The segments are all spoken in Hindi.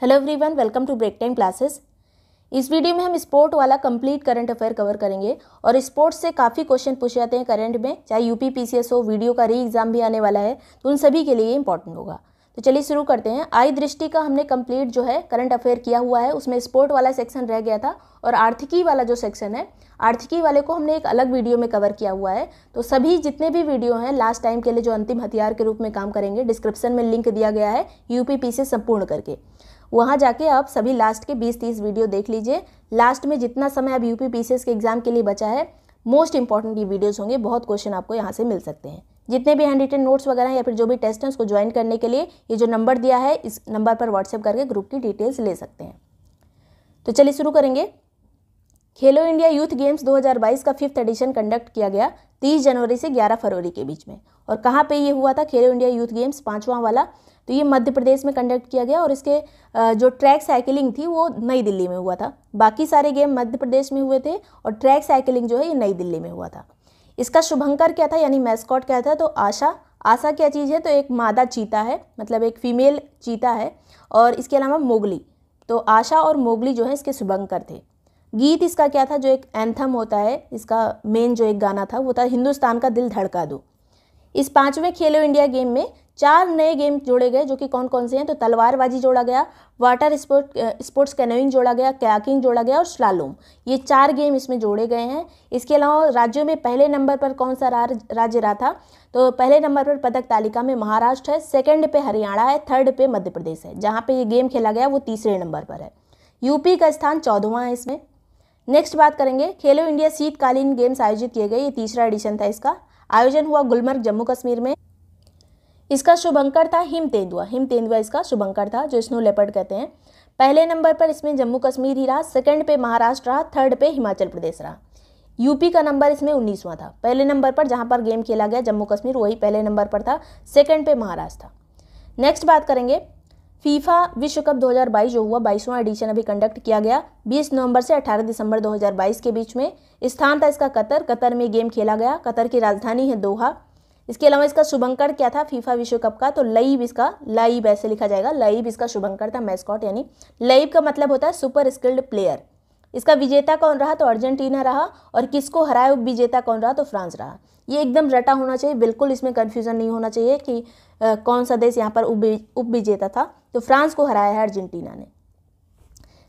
hello everyone welcome to break time classes इस वीडियो में हम स्पोर्ट वाला कंप्लीट करंट अफेयर कवर करेंगे और स्पोर्ट्स से काफ़ी क्वेश्चन पूछे जाते हैं करंट में चाहे यूपी पीसीएस हो वीडियो का री एग्ज़ाम भी आने वाला है तो उन सभी के लिए इंपॉर्टेंट होगा तो चलिए शुरू करते हैं आई दृष्टि का हमने कम्प्लीट जो है करंट अफेयर किया हुआ है उसमें स्पोर्ट वाला सेक्शन रह गया था और आर्थिकी वाला जो सेक्शन है आर्थिकी वाले को हमने एक अलग वीडियो में कवर किया हुआ है तो सभी जितने भी वीडियो हैं लास्ट टाइम के लिए जो अंतिम हथियार के रूप में काम करेंगे डिस्क्रिप्शन में लिंक दिया गया है यूपी से संपूर्ण करके वहाँ जाके आप सभी लास्ट के 20-30 वीडियो देख लीजिए लास्ट में जितना समय अब यू पी के एग्ज़ाम के लिए बचा है मोस्ट इंपॉर्टेंट ये वीडियोज़ होंगे बहुत क्वेश्चन आपको यहाँ से मिल सकते हैं जितने भी हैंड रिटन नोट्स वगैरह या फिर जो भी टेस्ट हैं उसको ज्वाइन करने के लिए ये जो नंबर दिया है इस नंबर पर व्हाट्सएप करके ग्रुप की डिटेल्स ले सकते हैं तो चलिए शुरू करेंगे खेलो इंडिया यूथ गेम्स 2022 का फिफ्थ एडिशन कंडक्ट किया गया 30 जनवरी से 11 फरवरी के बीच में और कहाँ पे ये हुआ था खेलो इंडिया यूथ गेम्स पाँचवा वाला तो ये मध्य प्रदेश में कंडक्ट किया गया और इसके जो ट्रैक साइकिलिंग थी वो नई दिल्ली में हुआ था बाकी सारे गेम मध्य प्रदेश में हुए थे और ट्रैक साइकिलिंग जो है ये नई दिल्ली में हुआ था इसका शुभंकर क्या था यानी मैस्कॉट क्या था तो आशा आशा क्या चीज़ है तो एक मादा चीता है मतलब एक फीमेल चीता है और इसके अलावा मोगली तो आशा और मोगली जो है इसके शुभंकर थे गीत इसका क्या था जो एक एंथम होता है इसका मेन जो एक गाना था वो था हिंदुस्तान का दिल धड़का दो इस पाँचवें खेलो इंडिया गेम में चार नए गेम जोड़े गए जो कि कौन कौन से हैं तो तलवारबाजी जोड़ा गया वाटर स्पोर्ट स्पोर्ट्स कैनोइंग जोड़ा गया कैकिंग जोड़ा गया और स्लालोम ये चार गेम इसमें जोड़े गए हैं इसके अलावा राज्यों में पहले नंबर पर कौन सा राज्य रहा था तो पहले नंबर पर पदक तालिका में महाराष्ट्र है सेकेंड पे हरियाणा है थर्ड पे मध्य प्रदेश है जहाँ पर ये गेम खेला गया वो तीसरे नंबर पर है यूपी का स्थान चौदहवा है इसमें नेक्स्ट बात करेंगे खेलो इंडिया शीतकालीन गेम्स आयोजित किए गए ये तीसरा एडिशन था इसका आयोजन हुआ गुलमर्ग जम्मू कश्मीर में इसका शुभंकर था हिम तेंदुआ हिम तेंदुआ इसका शुभंकर था जो स्नो लेपर्ड कहते हैं पहले नंबर पर इसमें जम्मू कश्मीर ही रहा सेकेंड पे महाराष्ट्र रहा थर्ड पे हिमाचल प्रदेश रहा यूपी का नंबर इसमें उन्नीसवां था पहले नंबर पर जहाँ पर गेम खेला गया जम्मू कश्मीर वही पहले नंबर पर था सेकेंड पे महाराष्ट्र था नेक्स्ट बात करेंगे फीफा विश्व कप 2022 जो हुआ बाईसवां एडिशन अभी कंडक्ट किया गया 20 नवंबर से 18 दिसंबर 2022 के बीच में स्थान था इसका कतर कतर में गेम खेला गया कतर की राजधानी है दोहा इसके अलावा इसका शुभंकर क्या था फीफा विश्व कप का तो लईब इसका लईब ऐसे लिखा जाएगा लईब इसका शुभंकर था मैस्कॉट यानी लईब का मतलब होता है सुपर स्किल्ड प्लेयर इसका विजेता कौन रहा तो अर्जेंटीना रहा और किसको हराए विजेता कौन रहा तो फ्रांस रहा ये एकदम रटा होना चाहिए बिल्कुल इसमें कन्फ्यूज़न नहीं होना चाहिए कि आ, कौन सा देश यहाँ पर उप विजेता था तो फ्रांस को हराया है अर्जेंटीना ने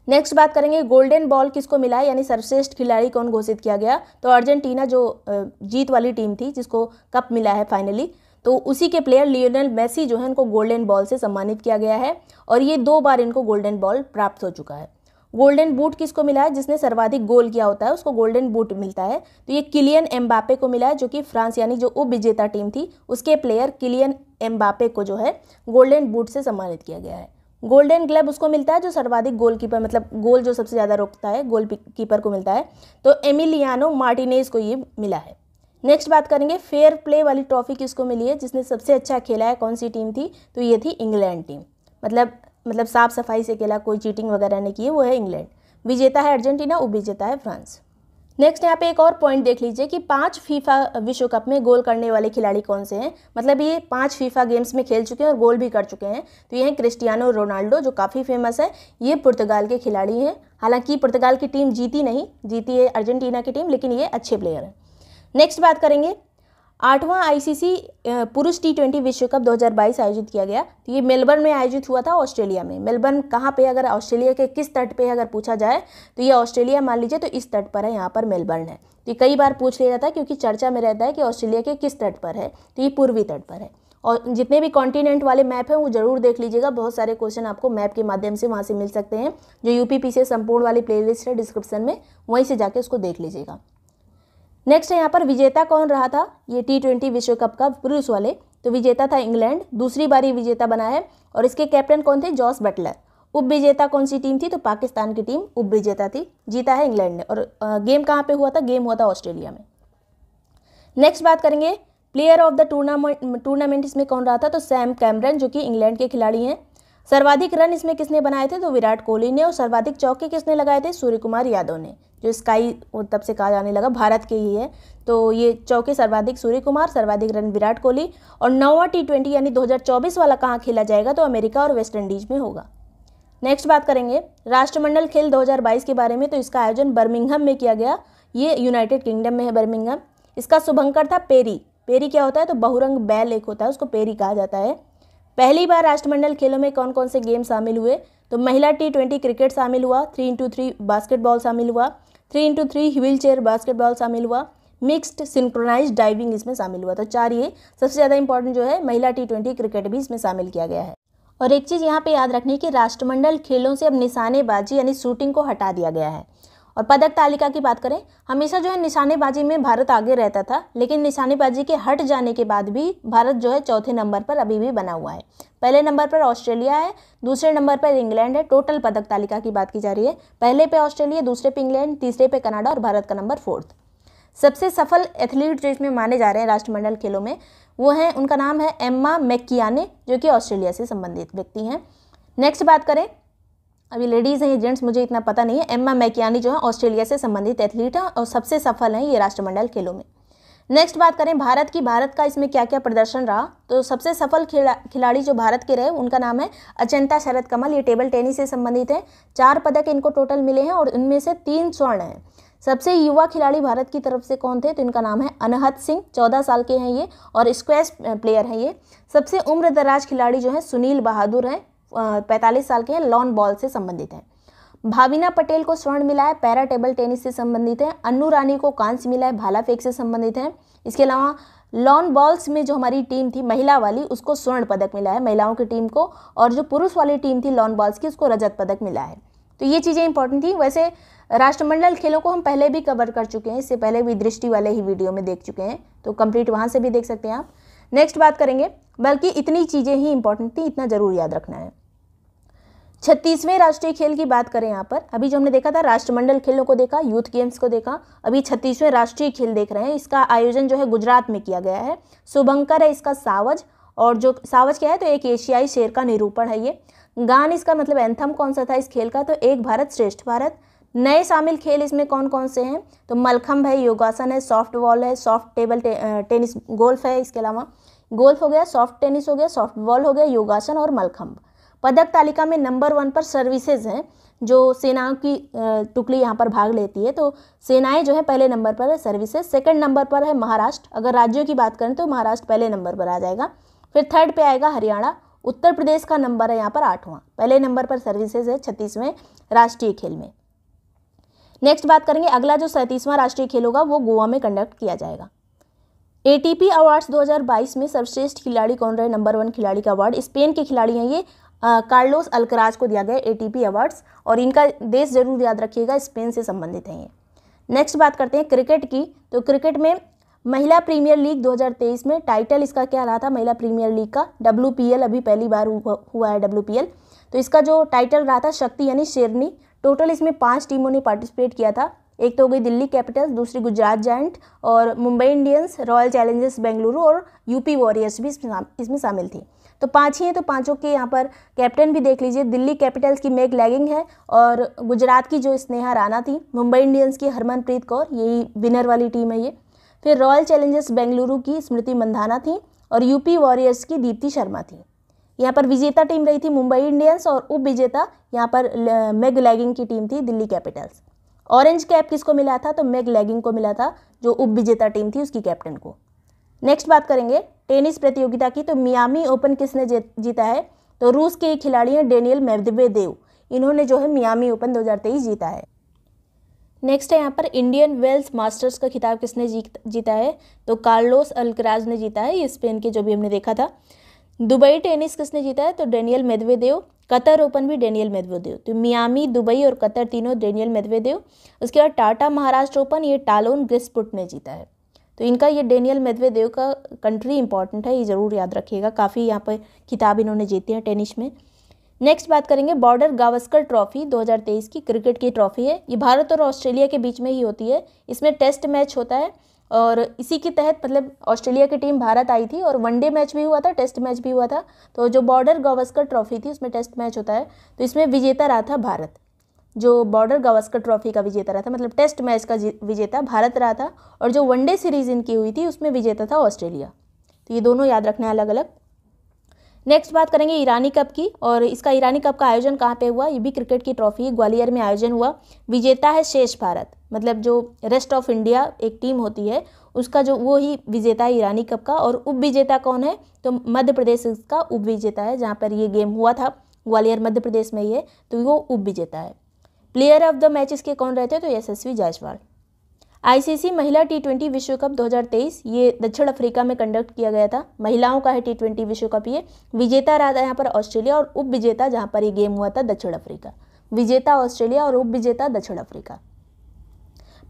नेक्स्ट बात करेंगे गोल्डन बॉल किसको मिला यानी सर्वश्रेष्ठ खिलाड़ी कौन घोषित किया गया तो अर्जेंटीना जो जीत वाली टीम थी जिसको कप मिला है फाइनली तो उसी के प्लेयर लियोनल मेसी जो है इनको गोल्डन बॉल से सम्मानित किया गया है और ये दो बार इनको गोल्डन बॉल प्राप्त हो चुका है गोल्डन बूट किसको मिला है जिसने सर्वाधिक गोल किया होता है उसको गोल्डन बूट मिलता है तो ये किलियन एम्बापे को मिला है जो कि फ्रांस यानी जो उप विजेता टीम थी उसके प्लेयर किलियन एम्बापे को जो है गोल्डन बूट से सम्मानित किया गया है गोल्डन ग्लब उसको मिलता है जो सर्वाधिक गोल कीपर मतलब गोल जो सबसे ज़्यादा रोकता है गोल कीपर को मिलता है तो एमिलियानो मार्टिनेज को ये मिला है नेक्स्ट बात करेंगे फेयर प्ले वाली ट्रॉफी किसको मिली है जिसने सबसे अच्छा खेला है कौन सी टीम थी तो ये थी इंग्लैंड टीम मतलब मतलब साफ सफाई से खेला कोई चीटिंग वगैरह नहीं की है वो है इंग्लैंड विजेता है अर्जेंटीना विजेता है फ्रांस नेक्स्ट यहाँ पे एक और पॉइंट देख लीजिए कि पांच फीफा विश्व कप में गोल करने वाले खिलाड़ी कौन से हैं मतलब ये पांच फीफा गेम्स में खेल चुके हैं और गोल भी कर चुके हैं तो ये हैं क्रिस्टियानो रोनाल्डो जो काफ़ी फेमस है ये पुर्तगाल के खिलाड़ी हैं हालांकि पुर्तगाल की टीम जीती नहीं जीती है अर्जेंटीना की टीम लेकिन ये अच्छे प्लेयर हैं नेक्स्ट बात करेंगे आठवां आईसीसी पुरुष टी ट्वेंटी विश्व कप 2022 आयोजित किया गया तो ये मेलबर्न में आयोजित हुआ था ऑस्ट्रेलिया में मेलबर्न कहाँ पे अगर ऑस्ट्रेलिया के किस तट पे अगर पूछा जाए तो ये ऑस्ट्रेलिया मान लीजिए तो इस तट पर है यहाँ पर मेलबर्न है तो कई बार पूछ लिया जाता है क्योंकि चर्चा में रहता है कि ऑस्ट्रेलिया के किस तट पर है तो ये पूर्वी तट पर है और जितने भी कॉन्टिनेंट वाले मैप हैं वो जरूर देख लीजिएगा बहुत सारे क्वेश्चन आपको मैप के माध्यम से वहाँ से मिल सकते हैं जो यू से संपूर्ण वाली प्लेलिस्ट है डिस्क्रिप्शन में वहीं से जाके उसको देख लीजिएगा नेक्स्ट है यहाँ पर विजेता कौन रहा था ये टी ट्वेंटी विश्व कप का पुरुष वाले तो विजेता था इंग्लैंड दूसरी बार ये विजेता बना है और इसके कैप्टन कौन थे जॉस बटलर उप विजेता कौन सी टीम थी तो पाकिस्तान की टीम उप विजेता थी जीता है इंग्लैंड ने और गेम कहाँ पे हुआ था गेम हुआ था ऑस्ट्रेलिया में नेक्स्ट बात करेंगे player of the tournament tournament इसमें कौन रहा था तो सैम कैमरन जो कि इंग्लैंड के खिलाड़ी हैं सर्वाधिक रन इसमें किसने बनाए थे तो विराट कोहली ने और सर्वाधिक चौके किसने लगाए थे सूर्य कुमार यादव ने जो स्काई तब से कहा जाने लगा भारत के ही है तो ये चौके सर्वाधिक सूर्य कुमार सर्वाधिक रन विराट कोहली और नौवा टी ट्वेंटी यानी 2024 वाला कहाँ खेला जाएगा तो अमेरिका और वेस्ट इंडीज में होगा नेक्स्ट बात करेंगे राष्ट्रमंडल खेल दो के बारे में तो इसका आयोजन बर्मिंगहम में किया गया ये यूनाइटेड किंगडम में है बर्मिंगहम इसका शुभंकर था पेरी पेरी क्या होता है तो बहुरंग बैल एक होता है उसको पेरी कहा जाता है पहली बार राष्ट्रमंडल खेलों में कौन कौन से गेम शामिल हुए तो महिला टी ट्वेंटी क्रिकेट शामिल हुआ थ्री इंटू थ्री बास्केटबॉल शामिल हुआ three into three wheel chair basketball शामिल हुआ मिक्स्ड सिंक्रोनाइज डाइविंग इसमें शामिल हुआ तो चार ये सबसे ज़्यादा इंपॉर्टेंट जो है महिला टी ट्वेंटी क्रिकेट भी इसमें शामिल किया गया है और एक चीज़ यहाँ पे याद रखनी कि राष्ट्रमंडल खेलों से अब निशानेबाजी यानी शूटिंग को हटा दिया गया है और पदक तालिका की बात करें हमेशा जो है निशानेबाजी में भारत आगे रहता था लेकिन निशानेबाजी के हट जाने के बाद भी भारत जो है चौथे नंबर पर अभी भी बना हुआ है पहले नंबर पर ऑस्ट्रेलिया है दूसरे नंबर पर इंग्लैंड है टोटल पदक तालिका की बात की जा रही है पहले पे ऑस्ट्रेलिया दूसरे पे इंग्लैंड तीसरे पे कनाडा और भारत का नंबर फोर्थ सबसे सफल एथलीट जो इसमें माने जा रहे हैं राष्ट्रमंडल खेलों में वो हैं उनका नाम है एम्मा मैकियाने जो कि ऑस्ट्रेलिया से संबंधित व्यक्ति हैं नेक्स्ट बात करें अभी लेडीज़ हैं जेंट्स मुझे इतना पता नहीं है एम्मा मैकियानी जो है ऑस्ट्रेलिया से संबंधित एथलीट हैं और सबसे सफल हैं ये राष्ट्रमंडल खेलों में नेक्स्ट बात करें भारत की भारत का इसमें क्या क्या प्रदर्शन रहा तो सबसे सफल खिला, खिलाड़ी जो भारत के रहे उनका नाम है अचंता शरद कमल ये टेबल टेनिस से संबंधित है चार पदक इनको टोटल मिले हैं और उनमें से तीन स्वर्ण हैं सबसे युवा खिलाड़ी भारत की तरफ से कौन थे तो इनका नाम है अनहत सिंह चौदह साल के हैं ये और स्क्वैश प्लेयर हैं ये सबसे उम्र दराज खिलाड़ी जो है सुनील बहादुर हैं पैंतालीस साल के हैं लॉन बॉल से संबंधित हैं भाविना पटेल को स्वर्ण मिला है पैरा टेबल टेनिस से संबंधित है अन्नू रानी को कांस्य मिला है भाला फेंक से संबंधित है इसके अलावा लॉन बॉल्स में जो हमारी टीम थी महिला वाली उसको स्वर्ण पदक मिला है महिलाओं की टीम को और जो पुरुष वाली टीम थी लॉन बॉल्स की उसको रजत पदक मिला है तो ये चीज़ें इंपॉर्टेंट थी वैसे राष्ट्रमंडल खेलों को हम पहले भी कवर कर चुके हैं इससे पहले भी दृष्टि वाले ही वीडियो में देख चुके हैं तो कंप्लीट वहाँ से भी देख सकते हैं आप नेक्स्ट बात करेंगे बल्कि इतनी चीज़ें ही इंपॉर्टेंट थी इतना ज़रूर याद रखना है छत्तीसवें राष्ट्रीय खेल की बात करें यहाँ पर अभी जो हमने देखा था राष्ट्रमंडल खेलों को देखा यूथ गेम्स को देखा अभी छत्तीसवें राष्ट्रीय खेल देख रहे हैं इसका आयोजन जो है गुजरात में किया गया है शुभंकर है इसका सावज और जो सावज क्या है तो एक एशियाई शेर का निरूपण है ये गान इसका मतलब एंथम कौन सा था इस खेल का तो एक भारत श्रेष्ठ भारत नए शामिल खेल इसमें कौन कौन से हैं तो मलखम्ब है योगासन है सॉफ्ट बॉल है सॉफ्ट टेबल टे, टेनिस गोल्फ है इसके अलावा गोल्फ हो गया सॉफ्ट टेनिस हो गया सॉफ्ट बॉल हो गया योगासन और मलखम्ब पदक तालिका में नंबर वन पर सर्विसेज हैं जो सेनाओं की टुकड़ी यहाँ पर भाग लेती है तो सेनाएं जो है पहले नंबर पर है सर्विसेज सेकंड नंबर पर है महाराष्ट्र अगर राज्यों की बात करें तो महाराष्ट्र पहले नंबर पर आ जाएगा फिर थर्ड पे आएगा हरियाणा उत्तर प्रदेश का नंबर है यहाँ पर आठवां पहले नंबर पर सर्विसेज है छत्तीसवें राष्ट्रीय खेल में नेक्स्ट बात करेंगे अगला जो सैंतीसवां राष्ट्रीय खेल होगा वो गोवा में कंडक्ट किया जाएगा एटीपी अवार्ड्स 2022 में सर्वश्रेष्ठ खिलाड़ी कौन रहे नंबर वन खिलाड़ी का अवार्ड स्पेन के खिलाड़ी हैं ये कार्लोस अल्कराज को दिया गया एटीपी अवार्ड्स और इनका देश जरूर याद रखिएगा स्पेन से संबंधित हैं ये नेक्स्ट बात करते हैं क्रिकेट की तो क्रिकेट में महिला प्रीमियर लीग 2023 में टाइटल इसका क्या रहा था महिला प्रीमियर लीग का डब्ल्यू अभी पहली बार हुआ है डब्ल्यू तो इसका जो टाइटल रहा था शक्ति यानी शेरनी टोटल इसमें पाँच टीमों ने पार्टिसिपेट किया था एक तो हो गई दिल्ली कैपिटल्स दूसरी गुजरात जैंट और Mumbai Indians Royal Challengers Bengaluru और यूपी वॉरियर्स भी इसमें शामिल थी तो पाँच ही हैं तो पाँचों के यहाँ पर कैप्टन भी देख लीजिए दिल्ली कैपिटल्स की मेक लैगिंग है और गुजरात की जो स्नेहा राणा थी मुंबई इंडियंस की हरमनप्रीत कौर यही विनर वाली टीम है ये फिर रॉयल चैलेंजर्स बेंगलुरु की स्मृति मंधाना थी और यूपी वॉरियर्स की दीप्ति शर्मा थी यहाँ पर विजेता टीम रही थी मुंबई इंडियंस और उप विजेता यहाँ पर मेग लैगिंग की टीम थी दिल्ली कैपिटल्स ऑरेंज कैप किसको मिला था तो मेग लैगिंग को मिला था जो उप विजेता टीम थी उसकी कैप्टन को नेक्स्ट बात करेंगे टेनिस प्रतियोगिता की तो मियामी ओपन किसने जीता है तो रूस के खिलाड़ी हैं डेनियल मेदवेदेव इन्होंने जो है मियामी ओपन दो जीता है नेक्स्ट है यहाँ पर इंडियन वेल्थ मास्टर्स का खिताब किसने जीता है तो कार्लोस अल्कराज ने जीता है ये स्पेन के जो भी हमने देखा था दुबई टेनिस किसने जीता है तो डेनियल मेदवेदेव कतर ओपन भी डेनियल मेदवेदेव तो मियामी दुबई और कतर तीनों डेनियल मेदवेदेव उसके बाद टाटा महाराष्ट्र ओपन ये टालोन ग्रिस्पुट ने जीता है तो इनका ये डेनियल मेदवेदेव का कंट्री इंपॉर्टेंट है ये ज़रूर याद रखिएगा काफ़ी यहाँ पर किताब इन्होंने जीती है टेनिस में नेक्स्ट बात करेंगे बॉर्डर गावस्कर ट्रॉफी 2023 की क्रिकेट की ट्रॉफी है ये भारत और ऑस्ट्रेलिया के बीच में ही होती है इसमें टेस्ट मैच होता है और इसी के तहत मतलब ऑस्ट्रेलिया की टीम भारत आई थी और वनडे मैच भी हुआ था टेस्ट मैच भी हुआ था तो जो बॉर्डर गावस्कर ट्रॉफी थी उसमें टेस्ट मैच होता है तो इसमें विजेता रहा था भारत जो बॉर्डर गावस्कर ट्रॉफी का विजेता रहा था मतलब टेस्ट मैच का विजेता भारत रहा था और जो वनडे सीरीज इनकी हुई थी उसमें विजेता था ऑस्ट्रेलिया तो ये दोनों याद रखना है अलग अलग नेक्स्ट बात करेंगे ईरानी कप की और इसका ईरानी कप का आयोजन कहाँ पे हुआ ये भी क्रिकेट की ट्रॉफी ग्वालियर में आयोजन हुआ विजेता है शेष भारत मतलब जो रेस्ट ऑफ इंडिया एक टीम होती है उसका जो वो ही विजेता है ईरानी कप का और उप विजेता कौन है तो मध्य प्रदेश इसका उप विजेता है जहाँ पर ये गेम हुआ था ग्वालियर मध्य प्रदेश में ही है तो वो उप विजेता है प्लेयर ऑफ द मैच इसके कौन रहते हैं तो यशस्वी जायसवाल आईसीसी महिला टी ट्वेंटी विश्व कप 2023 ये दक्षिण अफ्रीका में कंडक्ट किया गया था महिलाओं का है टी ट्वेंटी विश्व कप ये विजेता रहा था यहाँ पर ऑस्ट्रेलिया और उप विजेता जहाँ पर ये गेम हुआ था दक्षिण अफ्रीका विजेता ऑस्ट्रेलिया और उप विजेता दक्षिण Africa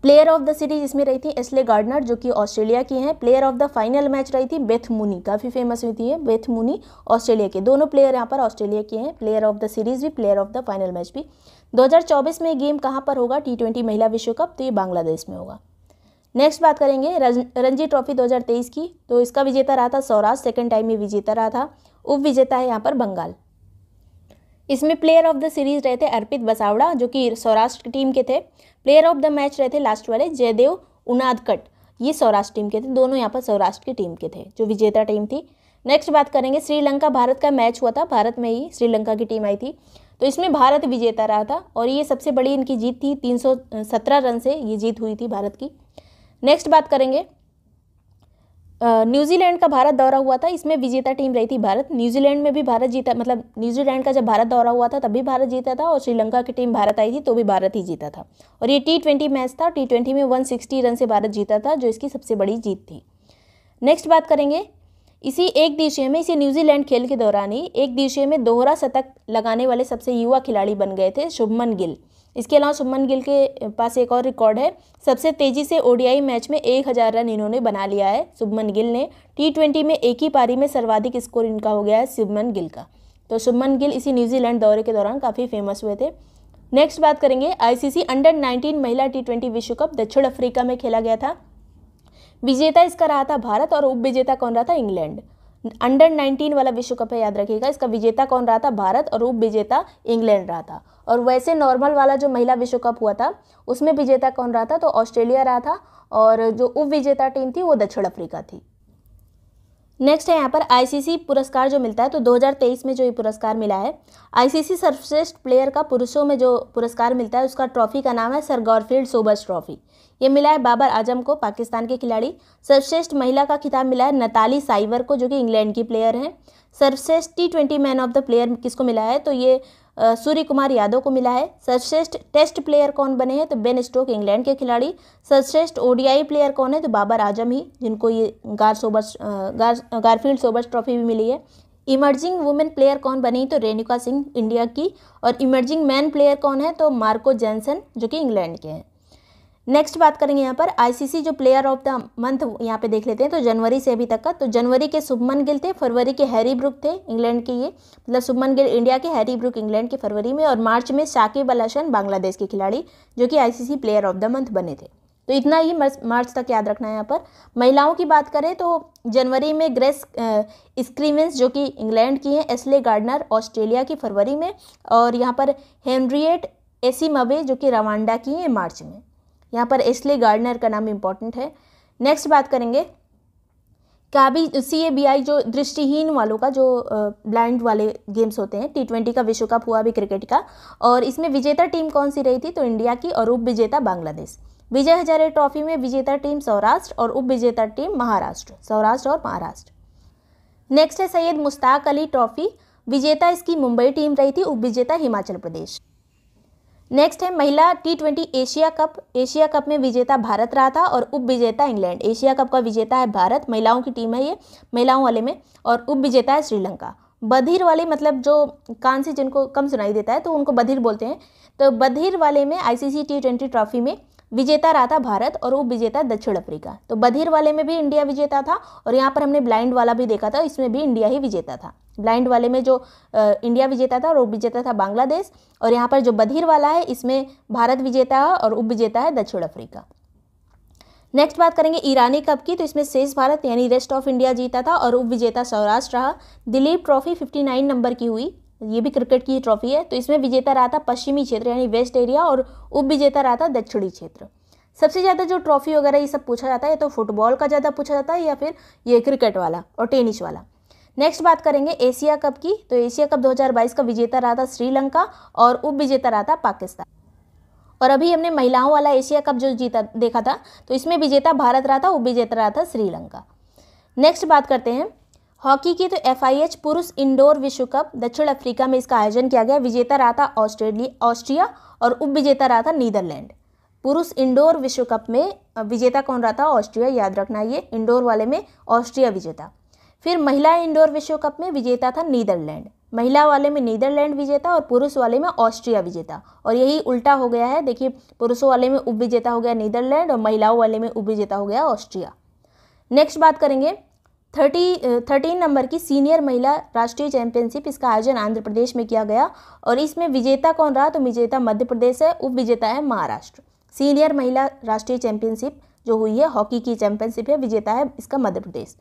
player of the series इसमें रही थी एसले गार्डनर जो कि ऑस्ट्रेलिया की हैं player of the final match रही थी बेथ मुनी काफ़ी फेमस हुई थी बेथ मुनी ऑस्ट्रेलिया के दोनों प्लेयर यहाँ पर ऑस्ट्रेलिया के हैं प्लेयर ऑफ द सीरीज भी player of the final match भी 2024 में गेम कहाँ पर होगा टी महिला विश्व कप तो ये बांग्लादेश में होगा नेक्स्ट बात करेंगे रणजी ट्रॉफी 2023 की तो इसका विजेता रहा था सौराष्ट्र सेकंड टाइम में विजेता रहा था उप विजेता है यहाँ पर बंगाल इसमें प्लेयर ऑफ द सीरीज रहे थे अर्पित बसावड़ा जो कि सौराष्ट्र टीम के थे प्लेयर ऑफ द मैच रहे थे लास्ट वाले जयदेव उनादकट ये सौराष्ट्र टीम के थे दोनों यहाँ पर सौराष्ट्र की टीम के थे जो विजेता टीम थी नेक्स्ट बात करेंगे श्रीलंका भारत का मैच हुआ था भारत में ही श्रीलंका की टीम आई थी तो इसमें भारत विजेता रहा था और ये सबसे बड़ी इनकी जीत थी 317 रन से ये जीत हुई थी भारत की नेक्स्ट बात करेंगे न्यूजीलैंड का भारत दौरा हुआ था इसमें विजेता टीम रही थी भारत न्यूजीलैंड में भी भारत जीता मतलब न्यूजीलैंड का जब भारत दौरा हुआ था तब भी भारत जीता था और श्रीलंका की टीम भारत आई थी तो भी भारत ही जीता था और ये टी ट्वेंटी मैच था टी ट्वेंटी में 160 रन से भारत जीता था जो इसकी सबसे बड़ी जीत थी नेक्स्ट बात करेंगे इसी एक दिवसीय में इसी न्यूजीलैंड खेल के दौरान ही एक दिवसीय में दोहरा शतक लगाने वाले सबसे युवा खिलाड़ी बन गए थे शुभमन गिल इसके अलावा शुभमन गिल के पास एक और रिकॉर्ड है सबसे तेजी से ओडीआई मैच में एक हज़ार रन इन्होंने बना लिया है शुभमन गिल ने टी ट्वेंटी में एक ही पारी में सर्वाधिक स्कोर इनका हो गया है शुभमन गिल का तो शुभमन गिल इसी न्यूजीलैंड दौरे के दौरान काफ़ी फेमस हुए थे नेक्स्ट बात करेंगे आईसीसी अंडर 19 महिला टी ट्वेंटी विश्व कप दक्षिण अफ्रीका में खेला गया था विजेता इसका रहा था भारत और उप विजेता कौन रहा था इंग्लैंड अंडर 19 वाला विश्व कप है याद रखिएगा इसका विजेता कौन रहा था भारत और उप विजेता इंग्लैंड रहा था और वैसे नॉर्मल वाला जो महिला विश्व कप हुआ था उसमें विजेता कौन रहा था तो ऑस्ट्रेलिया रहा था और जो उप विजेता टीम थी वो दक्षिण अफ्रीका थी नेक्स्ट है यहाँ पर आईसीसी पुरस्कार जो मिलता है तो 2023 में जो ये पुरस्कार मिला है आईसीसी सर्वश्रेष्ठ प्लेयर का पुरुषों में जो पुरस्कार मिलता है उसका ट्रॉफी का नाम है सर गौरफील्ड सोबर्स ट्रॉफी ये मिला है बाबर आजम को पाकिस्तान के खिलाड़ी सर्वश्रेष्ठ महिला का खिताब मिला है नताली साइवर को जो कि इंग्लैंड की प्लेयर हैं सर्वश्रेष्ठ T twenty man of the player किसको मिला है तो ये सूर्य कुमार यादव को मिला है सर्वश्रेष्ठ टेस्ट प्लेयर कौन बने हैं तो बेन स्टोक इंग्लैंड के खिलाड़ी सर्वश्रेष्ठ ओडीआई प्लेयर कौन है तो बाबर आजम ही जिनको ये गार सोबर्स गार गारफील्ड सोबर्स ट्रॉफी भी मिली है इमर्जिंग वुमेन प्लेयर कौन बनी तो रेणुका सिंह इंडिया की और इमर्जिंग मैन प्लेयर कौन है तो मार्को जैनसन जो कि इंग्लैंड के हैं नेक्स्ट बात करेंगे यहाँ पर आईसीसी जो प्लेयर ऑफ द मंथ यहाँ पे देख लेते हैं तो जनवरी से अभी तक का तो जनवरी के शुभमन गिल थे फरवरी के हैरी ब्रुक थे इंग्लैंड के ये मतलब शुभमन गिल इंडिया के हैरी ब्रुक इंग्लैंड के फरवरी में और मार्च में शाकिब अल हसन बांग्लादेश के खिलाड़ी जो कि ICC player of the month बने थे तो इतना ही मार्च तक याद रखना है यहाँ पर महिलाओं की बात करें तो जनवरी में ग्रेस स्क्रीमेंस जो कि इंग्लैंड की हैं एसले गार्डनर ऑस्ट्रेलिया की फरवरी में और यहाँ पर हेनरिएट एसी मबे जो कि रवांडा की हैं मार्च में यहाँ पर एसले गार्डनर का नाम इम्पॉर्टेंट है नेक्स्ट बात करेंगे काबी सी ए बी आई जो दृष्टिहीन वालों का जो ब्लाइंड वाले गेम्स होते हैं टी ट्वेंटी का विश्व कप हुआ भी क्रिकेट का और इसमें विजेता टीम कौन सी रही थी तो इंडिया की और उप विजेता बांग्लादेश विजय हजारे ट्रॉफी में विजेता टीम सौराष्ट्र और उप विजेता टीम महाराष्ट्र सौराष्ट्र और महाराष्ट्र नेक्स्ट है सैयद मुश्ताक अली ट्रॉफी विजेता इसकी मुंबई टीम रही थी उप विजेता हिमाचल प्रदेश नेक्स्ट है महिला T twenty Asia cup Asia cup में विजेता भारत रहा था और उप विजेता इंग्लैंड एशिया कप का विजेता है भारत महिलाओं की टीम है ये महिलाओं वाले में और उप विजेता है श्रीलंका बधिर वाले मतलब जो कान से जिनको कम सुनाई देता है तो उनको बधिर बोलते हैं तो बधिर वाले में आईसीसी टी ट्वेंटी ट्रॉफी में विजेता रहा था भारत और वो विजेता दक्षिण अफ्रीका तो बधिर वाले में भी इंडिया विजेता था और यहाँ पर हमने ब्लाइंड वाला भी देखा था इसमें भी इंडिया ही विजेता था ब्लाइंड वाले में जो इंडिया विजेता था और उप विजेता था बांग्लादेश और यहाँ पर जो बधिर वाला है इसमें भारत विजेता है और उप विजेता है दक्षिण अफ्रीका नेक्स्ट बात करेंगे ईरानी कप की तो इसमें शेष भारत यानी रेस्ट ऑफ इंडिया जीता था और उप विजेता सौराष्ट्र रहा दिलीप ट्रॉफी 59 नंबर की हुई ये भी क्रिकेट की ट्रॉफी है तो इसमें विजेता रहा था पश्चिमी क्षेत्र यानी वेस्ट एरिया और उप विजेता रहा था दक्षिणी क्षेत्र सबसे ज़्यादा जो ट्रॉफी वगैरह ये सब पूछा जाता है तो फुटबॉल का ज़्यादा पूछा जाता है या फिर ये क्रिकेट वाला और टेनिस वाला नेक्स्ट बात करेंगे एशिया कप की तो एशिया कप 2022 का विजेता रहा था श्रीलंका और उप विजेता रहा था पाकिस्तान और अभी हमने महिलाओं वाला एशिया कप जो जीता देखा था तो इसमें विजेता भारत रहा था उप विजेता रहा था श्रीलंका नेक्स्ट बात करते हैं हॉकी की तो एफ पुरुष इंडोर विश्व कप दक्षिण अफ्रीका में इसका आयोजन किया गया विजेता रहा था ऑस्ट्रेलिया ऑस्ट्रिया और उप विजेता रहा था नीदरलैंड पुरुष इंडोर विश्व कप में विजेता कौन रहा था ऑस्ट्रिया याद रखना ये इंडोर वाले में ऑस्ट्रिया विजेता फिर महिला इंडोर विश्व कप में विजेता था नीदरलैंड महिला वाले में नीदरलैंड विजेता और पुरुष वाले में ऑस्ट्रिया विजेता और यही उल्टा हो गया है देखिए पुरुषों वाले में उप विजेता हो गया नीदरलैंड और महिलाओं वाले में उप विजेता हो गया ऑस्ट्रिया नेक्स्ट बात करेंगे थर्टी थर्टीन नंबर की सीनियर महिला राष्ट्रीय चैंपियनशिप इसका आयोजन आंध्र प्रदेश में किया गया और इसमें विजेता कौन रहा तो विजेता मध्य प्रदेश है उप विजेता है महाराष्ट्र सीनियर महिला राष्ट्रीय चैंपियनशिप जो हुई है हॉकी की चैंपियनशिप है विजेता है इसका Madhya Pradesh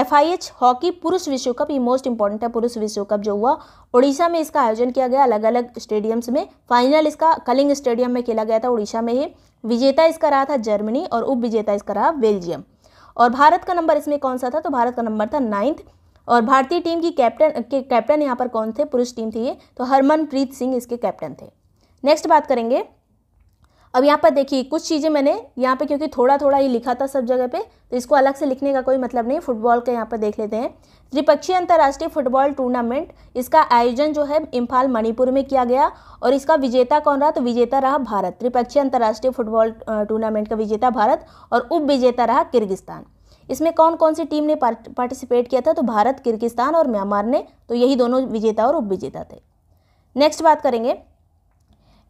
F I H hockey पुरुष विश्व कप ये मोस्ट इंपॉर्टेंट है पुरुष विश्व कप जो हुआ उड़ीसा में इसका आयोजन किया गया अलग अलग स्टेडियम्स में फाइनल इसका कलिंग स्टेडियम में खेला गया था उड़ीसा में ही विजेता इसका रहा था जर्मनी और उप विजेता इसका रहा बेल्जियम और भारत का नंबर इसमें कौन सा था तो भारत का नंबर था नाइन्थ और भारतीय टीम की कैप्टन के कैप्टन यहाँ पर कौन थे पुरुष टीम थी ये तो हरमनप्रीत सिंह इसके कैप्टन थे नेक्स्ट बात करेंगे अब यहाँ पर देखिए कुछ चीज़ें मैंने यहाँ पे क्योंकि थोड़ा थोड़ा ही लिखा था सब जगह पे तो इसको अलग से लिखने का कोई मतलब नहीं फुटबॉल का यहाँ पर देख लेते हैं त्रिपक्षीय अंतर्राष्ट्रीय फुटबॉल टूर्नामेंट इसका आयोजन जो है इम्फाल मणिपुर में किया गया और इसका विजेता कौन रहा तो विजेता रहा भारत त्रिपक्षीय अंतर्राष्ट्रीय फुटबॉल टूर्नामेंट का विजेता भारत और उप विजेता रहा किर्गिस्तान इसमें कौन कौन सी टीम ने पार्टिसिपेट किया था तो भारत किर्गिस्तान और म्यांमार ने तो यही दोनों विजेता और उप विजेता थे नेक्स्ट बात करेंगे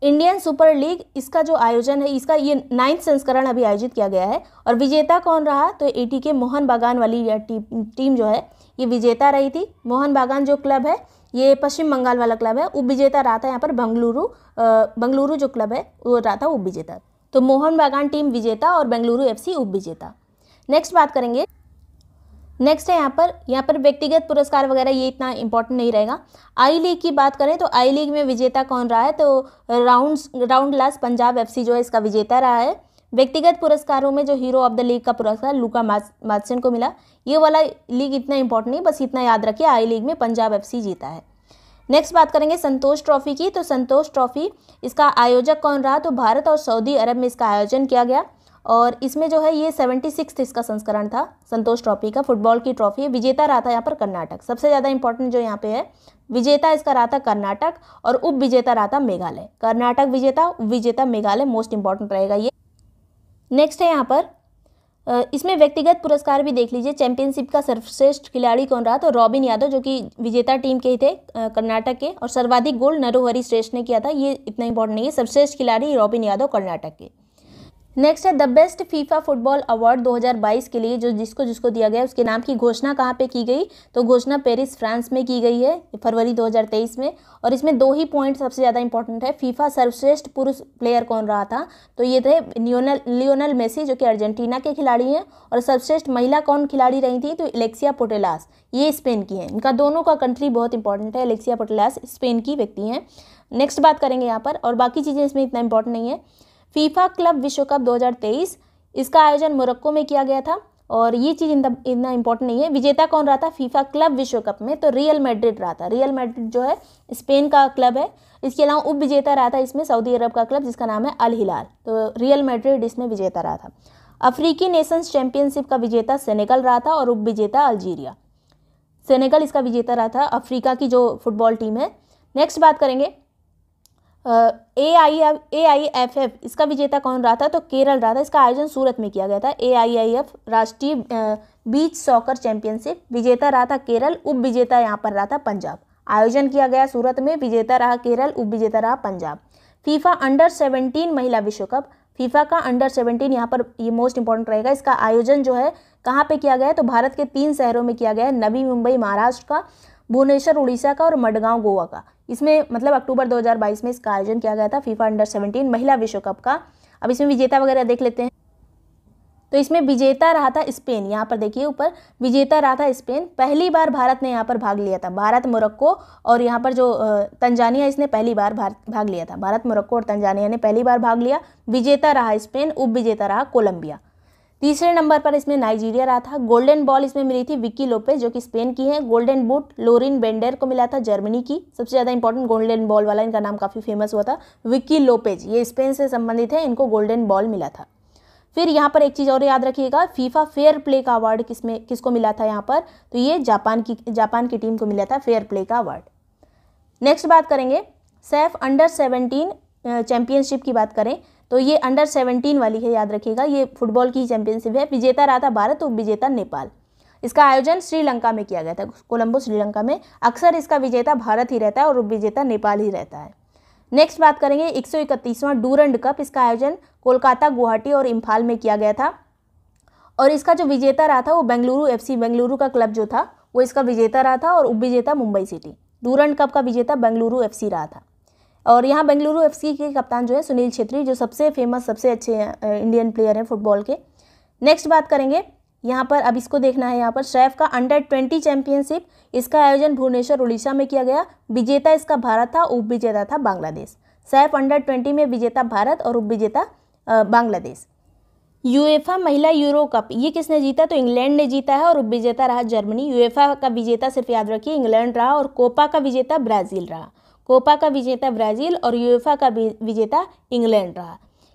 इंडियन सुपर लीग इसका जो आयोजन है इसका ये नाइन्थ संस्करण अभी आयोजित किया गया है और विजेता कौन रहा तो एटी के मोहन बागान वाली यह टी, टीम जो है ये विजेता रही थी मोहन बागान जो क्लब है ये पश्चिम बंगाल वाला क्लब है उप विजेता रहा था यहाँ पर बंगलुरु बंगलुरु जो क्लब है वो रहा था उप विजेता तो मोहन बागान टीम विजेता और बेंगलुरु एफ सी उप विजेता नेक्स्ट बात करेंगे नेक्स्ट है यहाँ पर यहाँ पर व्यक्तिगत पुरस्कार वगैरह ये इतना इंपॉर्टेंट नहीं रहेगा आई लीग की बात करें तो आई लीग में विजेता कौन रहा है तो round round last Punjab FC जो है इसका विजेता रहा है व्यक्तिगत पुरस्कारों में जो हीरो ऑफ द लीग का पुरस्कार लुका मार्सन को मिला ये वाला लीग इतना इंपॉर्टेंट नहीं बस इतना याद रखिए आई लीग में पंजाब एफ जीता है नेक्स्ट बात करेंगे संतोष ट्रॉफी की तो संतोष ट्रॉफी इसका आयोजक कौन रहा तो भारत और सऊदी अरब में इसका आयोजन किया गया और इसमें जो है ये सेवेंटी सिक्स इसका संस्करण था संतोष ट्रॉफी का फुटबॉल की ट्रॉफी विजेता रहा था यहाँ पर कर्नाटक सबसे ज़्यादा इंपॉर्टेंट जो यहाँ पे है विजेता इसका रहा था कर्नाटक और उप विजेता रहा था मेघालय कर्नाटक विजेता उप विजेता मेघालय मोस्ट इंपॉर्टेंट रहेगा ये नेक्स्ट है यहाँ पर इसमें व्यक्तिगत पुरस्कार भी देख लीजिए चैंपियनशिप का सर्वश्रेष्ठ खिलाड़ी कौन रहा तो रॉबिन यादव जो कि विजेता टीम के ही थे कर्नाटक के और सर्वाधिक गोल नरोहरी श्रेष्ठ ने किया था ये इतना इंपॉर्टेंट नहीं है सर्वश्रेष्ठ खिलाड़ी रॉबिन यादव कर्नाटक के नेक्स्ट है the best FIFA football award 2022 के लिए जो जिसको जिसको दिया गया उसके नाम की घोषणा कहाँ पे की गई तो घोषणा पेरिस फ्रांस में की गई है फरवरी 2023 में और इसमें दो ही पॉइंट सबसे ज़्यादा इंपॉर्टेंट है फीफा सर्वश्रेष्ठ पुरुष प्लेयर कौन रहा था तो ये थे लियोनल लियोनल मेसी जो कि अर्जेंटीना के खिलाड़ी हैं और सर्वश्रेष्ठ महिला कौन खिलाड़ी रही थी तो एलेक्सिया पोटेलास ये स्पेन की हैं इनका दोनों का कंट्री बहुत इंपॉर्टेंट है एलेक्सिया पोटेलास स्पेन की व्यक्ति हैं नेक्स्ट बात करेंगे यहाँ पर और बाकी चीज़ें इसमें इतना इंपॉर्टेंट नहीं है फीफा क्लब विश्व कप 2023 इसका आयोजन मोरक्को में किया गया था और ये चीज़ इतना इम्पोर्टेंट नहीं है विजेता कौन रहा था फीफा क्लब विश्व कप में तो रियल मैड्रिड रहा था रियल मैड्रिड जो है स्पेन का क्लब है इसके अलावा उप विजेता रहा था इसमें सऊदी अरब का क्लब जिसका नाम है अल हिलाल तो रियल मैड्रिड इसमें विजेता रहा था अफ्रीकी नेशंस चैंपियनशिप का विजेता सेनेगल रहा था और उप विजेता अल्जीरिया सेनेगल इसका विजेता रहा था अफ्रीका की जो फुटबॉल टीम है नेक्स्ट बात करेंगे ए आई ए आई एफ एफ इसका विजेता कौन रहा था तो केरल रहा था इसका आयोजन सूरत में किया गया था ए आई आई एफ राष्ट्रीय बीच सॉकर चैंपियनशिप विजेता रहा था केरल उप विजेता यहाँ पर रहा था पंजाब आयोजन किया गया सूरत में विजेता रहा केरल उप विजेता रहा पंजाब फीफा अंडर सेवनटीन महिला विश्व कप फीफा का अंडर सेवनटीन यहाँ पर ये मोस्ट इंपॉर्टेंट रहेगा इसका आयोजन जो है कहाँ पे किया गया है तो भारत के तीन शहरों में किया गया है नवी मुंबई महाराष्ट्र का भुवनेश्वर उड़ीसा का और मडगांव गोवा का इसमें मतलब अक्टूबर 2022 में इसका आयोजन किया गया था फीफा अंडर 17 महिला विश्व कप का अब इसमें विजेता वगैरह देख लेते हैं तो इसमें विजेता रहा था स्पेन यहाँ पर देखिए ऊपर विजेता रहा था स्पेन पहली बार भारत ने यहाँ पर भाग लिया था भारत मोरक्को और यहाँ पर जो तंजानिया इसने पहली बार भाग लिया था भारत मोरक्को और तंजानिया ने पहली बार भाग लिया विजेता रहा स्पेन उप रहा कोलंबिया तीसरे नंबर पर इसमें नाइजीरिया रहा था गोल्डन बॉल इसमें मिली थी विक्की लोपेज जो कि स्पेन की है गोल्डन बूट लोरिन बेंडर को मिला था जर्मनी की सबसे ज़्यादा इंपॉर्टेंट गोल्डन बॉल वाला इनका नाम काफ़ी फेमस हुआ था विक्की लोपेज ये स्पेन से संबंधित है इनको गोल्डन बॉल मिला था फिर यहाँ पर एक चीज़ और याद रखिएगा फीफा फेयर प्ले का अवार्ड किसमें किसको मिला था यहाँ पर तो ये जापान की जापान की टीम को मिला था फेयर प्ले का अवार्ड नेक्स्ट बात करेंगे सैफ अंडर सेवनटीन चैंपियनशिप की बात करें तो ये अंडर सेवनटीन वाली है याद रखिएगा ये फुटबॉल की चैंपियनशिप है विजेता रहा था भारत और तो विजेता नेपाल इसका आयोजन श्रीलंका में किया गया था कोलंबो श्रीलंका में अक्सर इसका विजेता भारत ही रहता है और विजेता नेपाल ही रहता है नेक्स्ट बात करेंगे एक सौ इकतीसवां डूरंड कप इसका आयोजन कोलकाता गुवाहाटी और इम्फाल में किया गया था और इसका जो विजेता रहा था वो बेंगलुरु एफसी बेंगलुरु का क्लब जो था वो इसका विजेता रहा था और उपविजेता मुंबई सिटी डूरंड कप का विजेता बेंगलुरु एफ रहा था और यहाँ बेंगलुरु एफ के कप्तान जो है सुनील छेत्री जो सबसे फेमस सबसे अच्छे इंडियन प्लेयर हैं फुटबॉल के नेक्स्ट बात करेंगे यहाँ पर अब इसको देखना है यहाँ पर शैफ का अंडर ट्वेंटी चैंपियनशिप इसका आयोजन भुवनेश्वर उड़ीसा में किया गया विजेता इसका भारत था उप विजेता था बांग्लादेश सैफ अंडर ट्वेंटी में विजेता भारत और उप विजेता बांग्लादेश यूएफा महिला यूरो कप ये किसने जीता तो इंग्लैंड ने जीता है और उप विजेता रहा जर्मनी यूएफा का विजेता सिर्फ याद रखिए इंग्लैंड रहा और कोपा का विजेता ब्राजील रहा कोपा का विजेता ब्राज़ील और यूएफा का विजेता इंग्लैंड रहा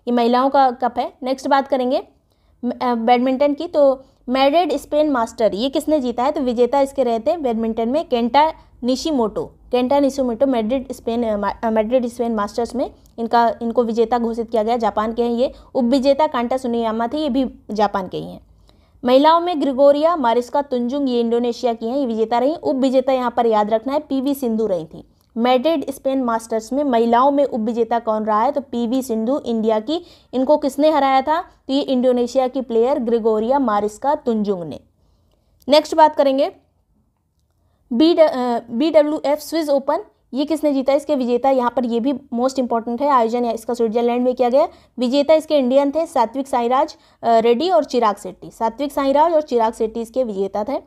ये महिलाओं का कप है नेक्स्ट बात करेंगे बैडमिंटन की तो मैड्रिड स्पेन मास्टर ये किसने जीता है तो विजेता इसके रहे थे बैडमिंटन में Kenta Nishimoto Kenta Nishimoto Madrid Spain Madrid Spain Masters में इनका इनको विजेता घोषित किया गया जापान के हैं ये उप विजेता कांटा सुनियामा थे ये भी जापान के ही हैं महिलाओं में ग्रिगोरिया मारिस्का तुंजुंग ये इंडोनेशिया की हैं ये विजेता रही उप विजेता यहाँ पर याद रखना है पी सिंधु रही थी मेडेड स्पेन मास्टर्स में महिलाओं में उप विजेता कौन रहा है तो पीवी सिंधु इंडिया की इनको किसने हराया था तो ये इंडोनेशिया की प्लेयर ग्रिगोरिया मारिस्का तुंजुंग ने नेक्स्ट बात करेंगे B B W F Swiss Open ये किसने जीता इसके विजेता यहाँ पर ये भी मोस्ट इंपॉर्टेंट है आयोजन इसका स्विट्जरलैंड में किया गया विजेता इसके इंडियन थे सात्विक साईराज रेड्डी और चिराग सेट्टी सात्विक साईराज और चिराग सेट्टी इसके विजेता थे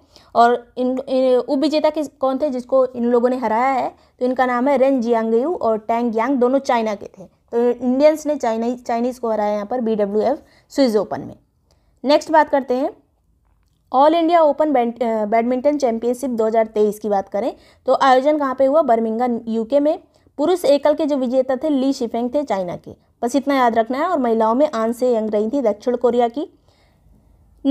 और इन, इन उप विजेता किस कौन थे जिसको इन लोगों ने हराया है तो इनका नाम है रेन जियांगयू और टैंग यांग दोनों चाइना के थे तो इंडियंस ने चाइना चाइनीज़ को हराया यहाँ पर बी स्विस ओपन में नेक्स्ट बात करते हैं All India Open badminton championship 2023 की बात करें तो आयोजन कहाँ पे हुआ बर्मिंगा यूके में पुरुष एकल के जो विजेता थे ली शिफेंग थे चाइना के बस इतना याद रखना है और महिलाओं में आन से यंग रही थी दक्षिण कोरिया की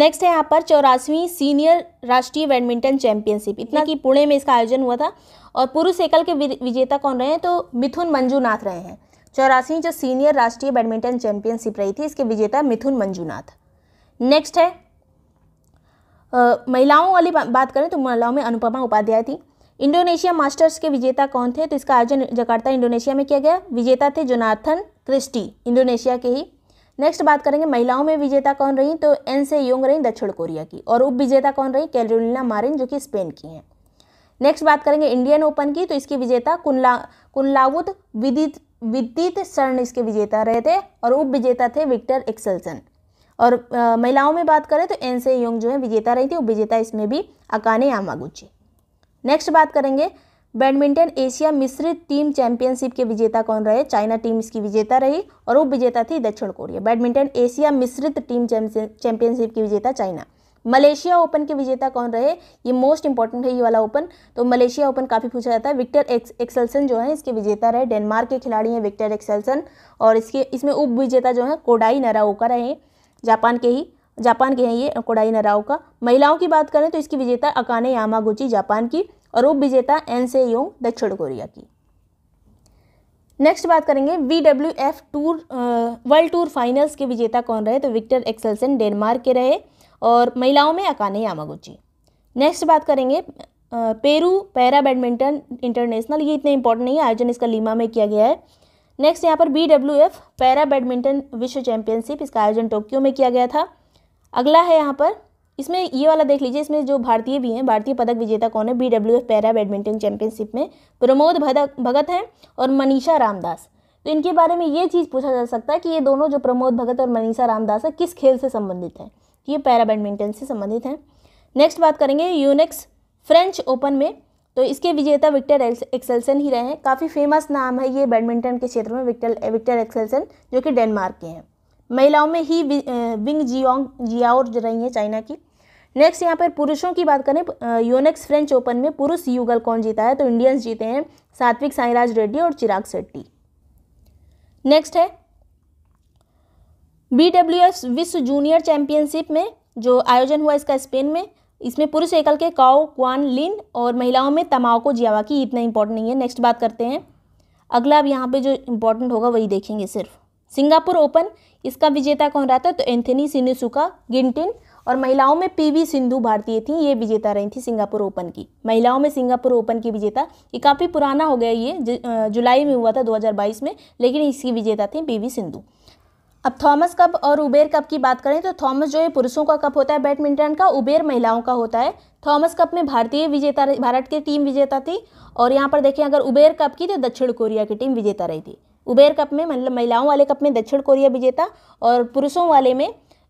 नेक्स्ट है यहाँ पर चौरासवीं सीनियर राष्ट्रीय बैडमिंटन चैंपियनशिप इतना कि पुणे में इसका आयोजन हुआ था और पुरुष एकल के विजेता कौन रहे हैं तो मिथुन मंजूनाथ रहे हैं चौरासीवीं जो सीनियर राष्ट्रीय बैडमिंटन चैंपियनशिप रही थी इसके विजेता मिथुन मंजूनाथ नेक्स्ट है महिलाओं वाली बा, बात करें तो महिलाओं में अनुपमा उपाध्याय थी इंडोनेशिया मास्टर्स के विजेता कौन थे तो इसका आयोजन जकार्ता इंडोनेशिया में किया गया विजेता थे जोनाथन क्रिस्टी इंडोनेशिया के ही नेक्स्ट बात करेंगे महिलाओं में विजेता कौन रही तो एन से योंग रही दक्षिण कोरिया की और उप विजेता कौन रही कैलोलिना मारिन जो कि स्पेन की हैं नेक्स्ट बात करेंगे इंडियन ओपन की तो इसकी विजेता कुनला कुनलावुत विदित विदित सर्ण इसके विजेता रहे थे और उप विजेता थे विक्टर एक्सलसन और महिलाओं में बात करें तो एन से योंग जो है विजेता रही थी और विजेता इसमें भी अकाने यामागुची नेक्स्ट बात करेंगे बैडमिंटन एशिया मिश्रित टीम चैंपियनशिप के विजेता कौन रहे चाइना टीम इसकी विजेता रही और वो विजेता थी दक्षिण कोरिया बैडमिंटन एशिया मिश्रित टीम चैंपियनशिप की विजेता चाइना मलेशिया ओपन के विजेता कौन रहे ये मोस्ट इंपॉर्टेंट है ये वाला ओपन तो मलेशिया ओपन काफ़ी पूछा जाता है विक्टर एक्स एक्सेल्सन जो है इसके विजेता रहे डेनमार्क के खिलाड़ी हैं विक्टर एक्सेल्सन और इसके इसमें उप विजेता जो है कोडाई नराओका रहे जापान के ही जापान के हैं ये कोडाई नराव का महिलाओं की बात करें तो इसकी विजेता अकाने यामागुची जापान की और उप विजेता एन से योंग दक्षिण कोरिया की नेक्स्ट बात करेंगे V W F tour world tour finals के विजेता कौन रहे तो विक्टर एक्सलसन डेनमार्क के रहे और महिलाओं में अकाने यामागुची नेक्स्ट बात करेंगे पेरू पैरा बैडमिंटन इंटरनेशनल ये इतना इंपॉर्टेंट नहीं है आयोजन इसका लीमा में किया गया है नेक्स्ट यहाँ पर B W F para badminton विश्व चैंपियनशिप इसका आयोजन टोक्यो में किया गया था अगला है यहाँ पर इसमें ये वाला देख लीजिए इसमें जो भारतीय भी हैं भारतीय पदक विजेता कौन है B W F para badminton championship में प्रमोद भगत हैं और मनीषा रामदास तो इनके बारे में ये चीज़ पूछा जा सकता है कि ये दोनों जो प्रमोद भगत और मनीषा रामदास है किस खेल से संबंधित हैं ये पैरा बैडमिंटन से संबंधित हैं नेक्स्ट बात करेंगे यूनेक्स फ्रेंच ओपन में तो इसके विजेता विक्टर एक्सेलसन ही रहे हैं काफ़ी फेमस नाम है ये बैडमिंटन के क्षेत्र में विक्टर विक्टर एक्सेलसन जो कि डेनमार्क के हैं महिलाओं में ही विंग जियोंग जियाओर रही हैं चाइना की नेक्स्ट यहाँ पर पुरुषों की बात करें यूनेक्स फ्रेंच ओपन में पुरुष युगल कौन जीता है तो इंडियंस जीते हैं सात्विक साईराज रेड्डी और चिराग शेट्टी नेक्स्ट है B W F junior championship में जो आयोजन हुआ इसका स्पेन में इसमें पुरुष एकल के काओ क्वान लिन और महिलाओं में तमाओ को जियावा की इतना इंपॉर्टेंट नहीं है नेक्स्ट बात करते हैं अगला अब यहाँ पे जो इम्पोर्टेंट होगा वही देखेंगे सिर्फ सिंगापुर ओपन इसका विजेता कौन रहा था तो एंथनी सिनेसुका गिंटिन और महिलाओं में पीवी सिंधु भारतीय थी ये विजेता रही थी सिंगापुर ओपन की महिलाओं में सिंगापुर ओपन की विजेता ये काफ़ी पुराना हो गया ये जुलाई में हुआ था 2022 में लेकिन इसकी विजेता थी पीवी सिंधु अब थॉमस कप और उबेर कप की बात करें तो थॉमस जो है पुरुषों का कप होता है बैडमिंटन का उबेर महिलाओं का होता है थॉमस कप में भारतीय विजेता भारत की टीम विजेता थी और यहाँ पर देखें अगर उबेर कप की तो दक्षिण कोरिया की टीम विजेता रही थी उबेर कप में मतलब महिलाओं वाले कप में दक्षिण कोरिया विजेता और पुरुषों वाले में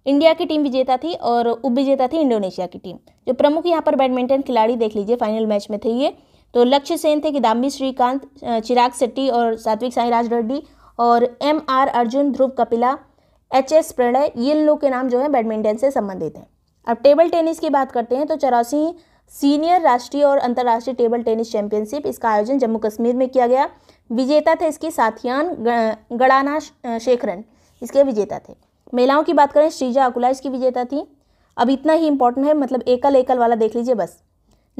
इंडिया की टीम विजेता थी और उप विजेता थी इंडोनेशिया की टीम जो प्रमुख यहाँ पर बैडमिंटन खिलाड़ी देख लीजिए फाइनल मैच में थे ये तो लक्ष्य सेन थे किदाम्बी श्रीकांत चिराग शेट्टी और सात्विक साईराज रेड्डी और M R Arjun Dhruv Kapila H S Prannoy ये लोग के नाम जो है बैडमिंटन से संबंधित हैं अब टेबल टेनिस की बात करते हैं तो चौरासी सीनियर राष्ट्रीय और अंतर्राष्ट्रीय टेबल टेनिस चैंपियनशिप इसका आयोजन जम्मू कश्मीर में किया गया विजेता थे इसके साथियान गड़ाना शेखरन इसके विजेता थे महिलाओं की बात करें श्रीजा अकुला इसकी विजेता थी अब इतना ही इंपॉर्टेंट है मतलब एकल एकल वाला देख लीजिए बस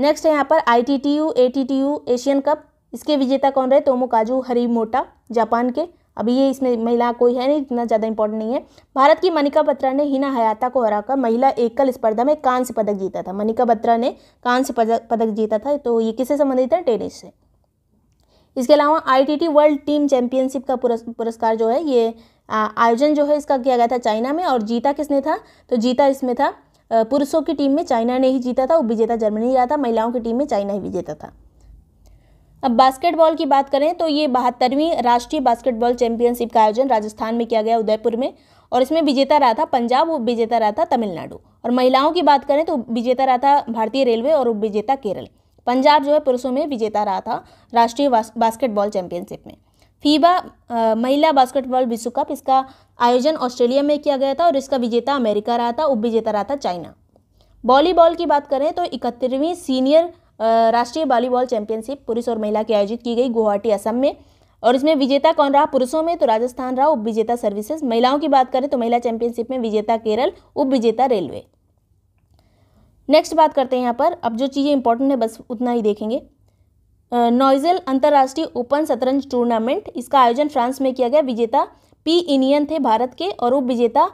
नेक्स्ट है यहाँ पर I T T U A T T U Asian cup इसके विजेता कौन रहे तोमो काजू हरी मोटा जापान के अभी ये इसमें महिला कोई है नहीं इतना ज़्यादा इंपॉर्टेंट नहीं है भारत की मनिका बत्रा ने हिना हयाता को हराकर महिला एकल स्पर्धा में कांस्य पदक जीता था मनिका बत्रा ने कांस्य पदक जीता था तो ये किससे संबंधित है टेनिस से इसके अलावा आईटीटी वर्ल्ड टीम चैंपियनशिप का पुरस्कार जो है ये आयोजन जो है इसका किया गया था चाइना में और जीता किसने था तो जीता इसमें था पुरुषों की टीम में चाइना ने ही जीता था और विजेता जर्मनी रहा था महिलाओं की टीम में चाइना ही विजेता था अब बास्केटबॉल की बात करें तो ये बहत्तरवीं राष्ट्रीय बास्केटबॉल चैंपियनशिप का आयोजन राजस्थान में किया गया उदयपुर में और इसमें विजेता रहा था पंजाब वो विजेता रहा था तमिलनाडु और महिलाओं की बात करें तो विजेता रहा था भारतीय रेलवे और विजेता केरल पंजाब जो है पुरुषों में विजेता रहा था राष्ट्रीय बास्केटबॉल चैंपियनशिप में फीबा महिला बास्केटबॉल विश्व कप इसका आयोजन ऑस्ट्रेलिया में किया गया था और इसका विजेता अमेरिका रहा था उप विजेता रहा था चाइना वॉलीबॉल की बात करें तो इकहत्तरवीं सीनियर राष्ट्रीय वॉलीबॉल चैंपियनशिप पुरुष और महिला की आयोजित की गई गुवाहाटी असम में और इसमें विजेता कौन रहा पुरुषों में तो राजस्थान रहा उप विजेता सर्विसेज महिलाओं की बात करें तो महिला चैंपियनशिप में विजेता केरल उप विजेता रेलवे नेक्स्ट बात करते हैं यहाँ पर अब जो चीज़ें इंपॉर्टेंट है बस उतना ही देखेंगे नॉइजल अंतर्राष्ट्रीय ओपन शतरंज टूर्नामेंट इसका आयोजन फ्रांस में किया गया विजेता पी इनियन थे भारत के और उप विजेता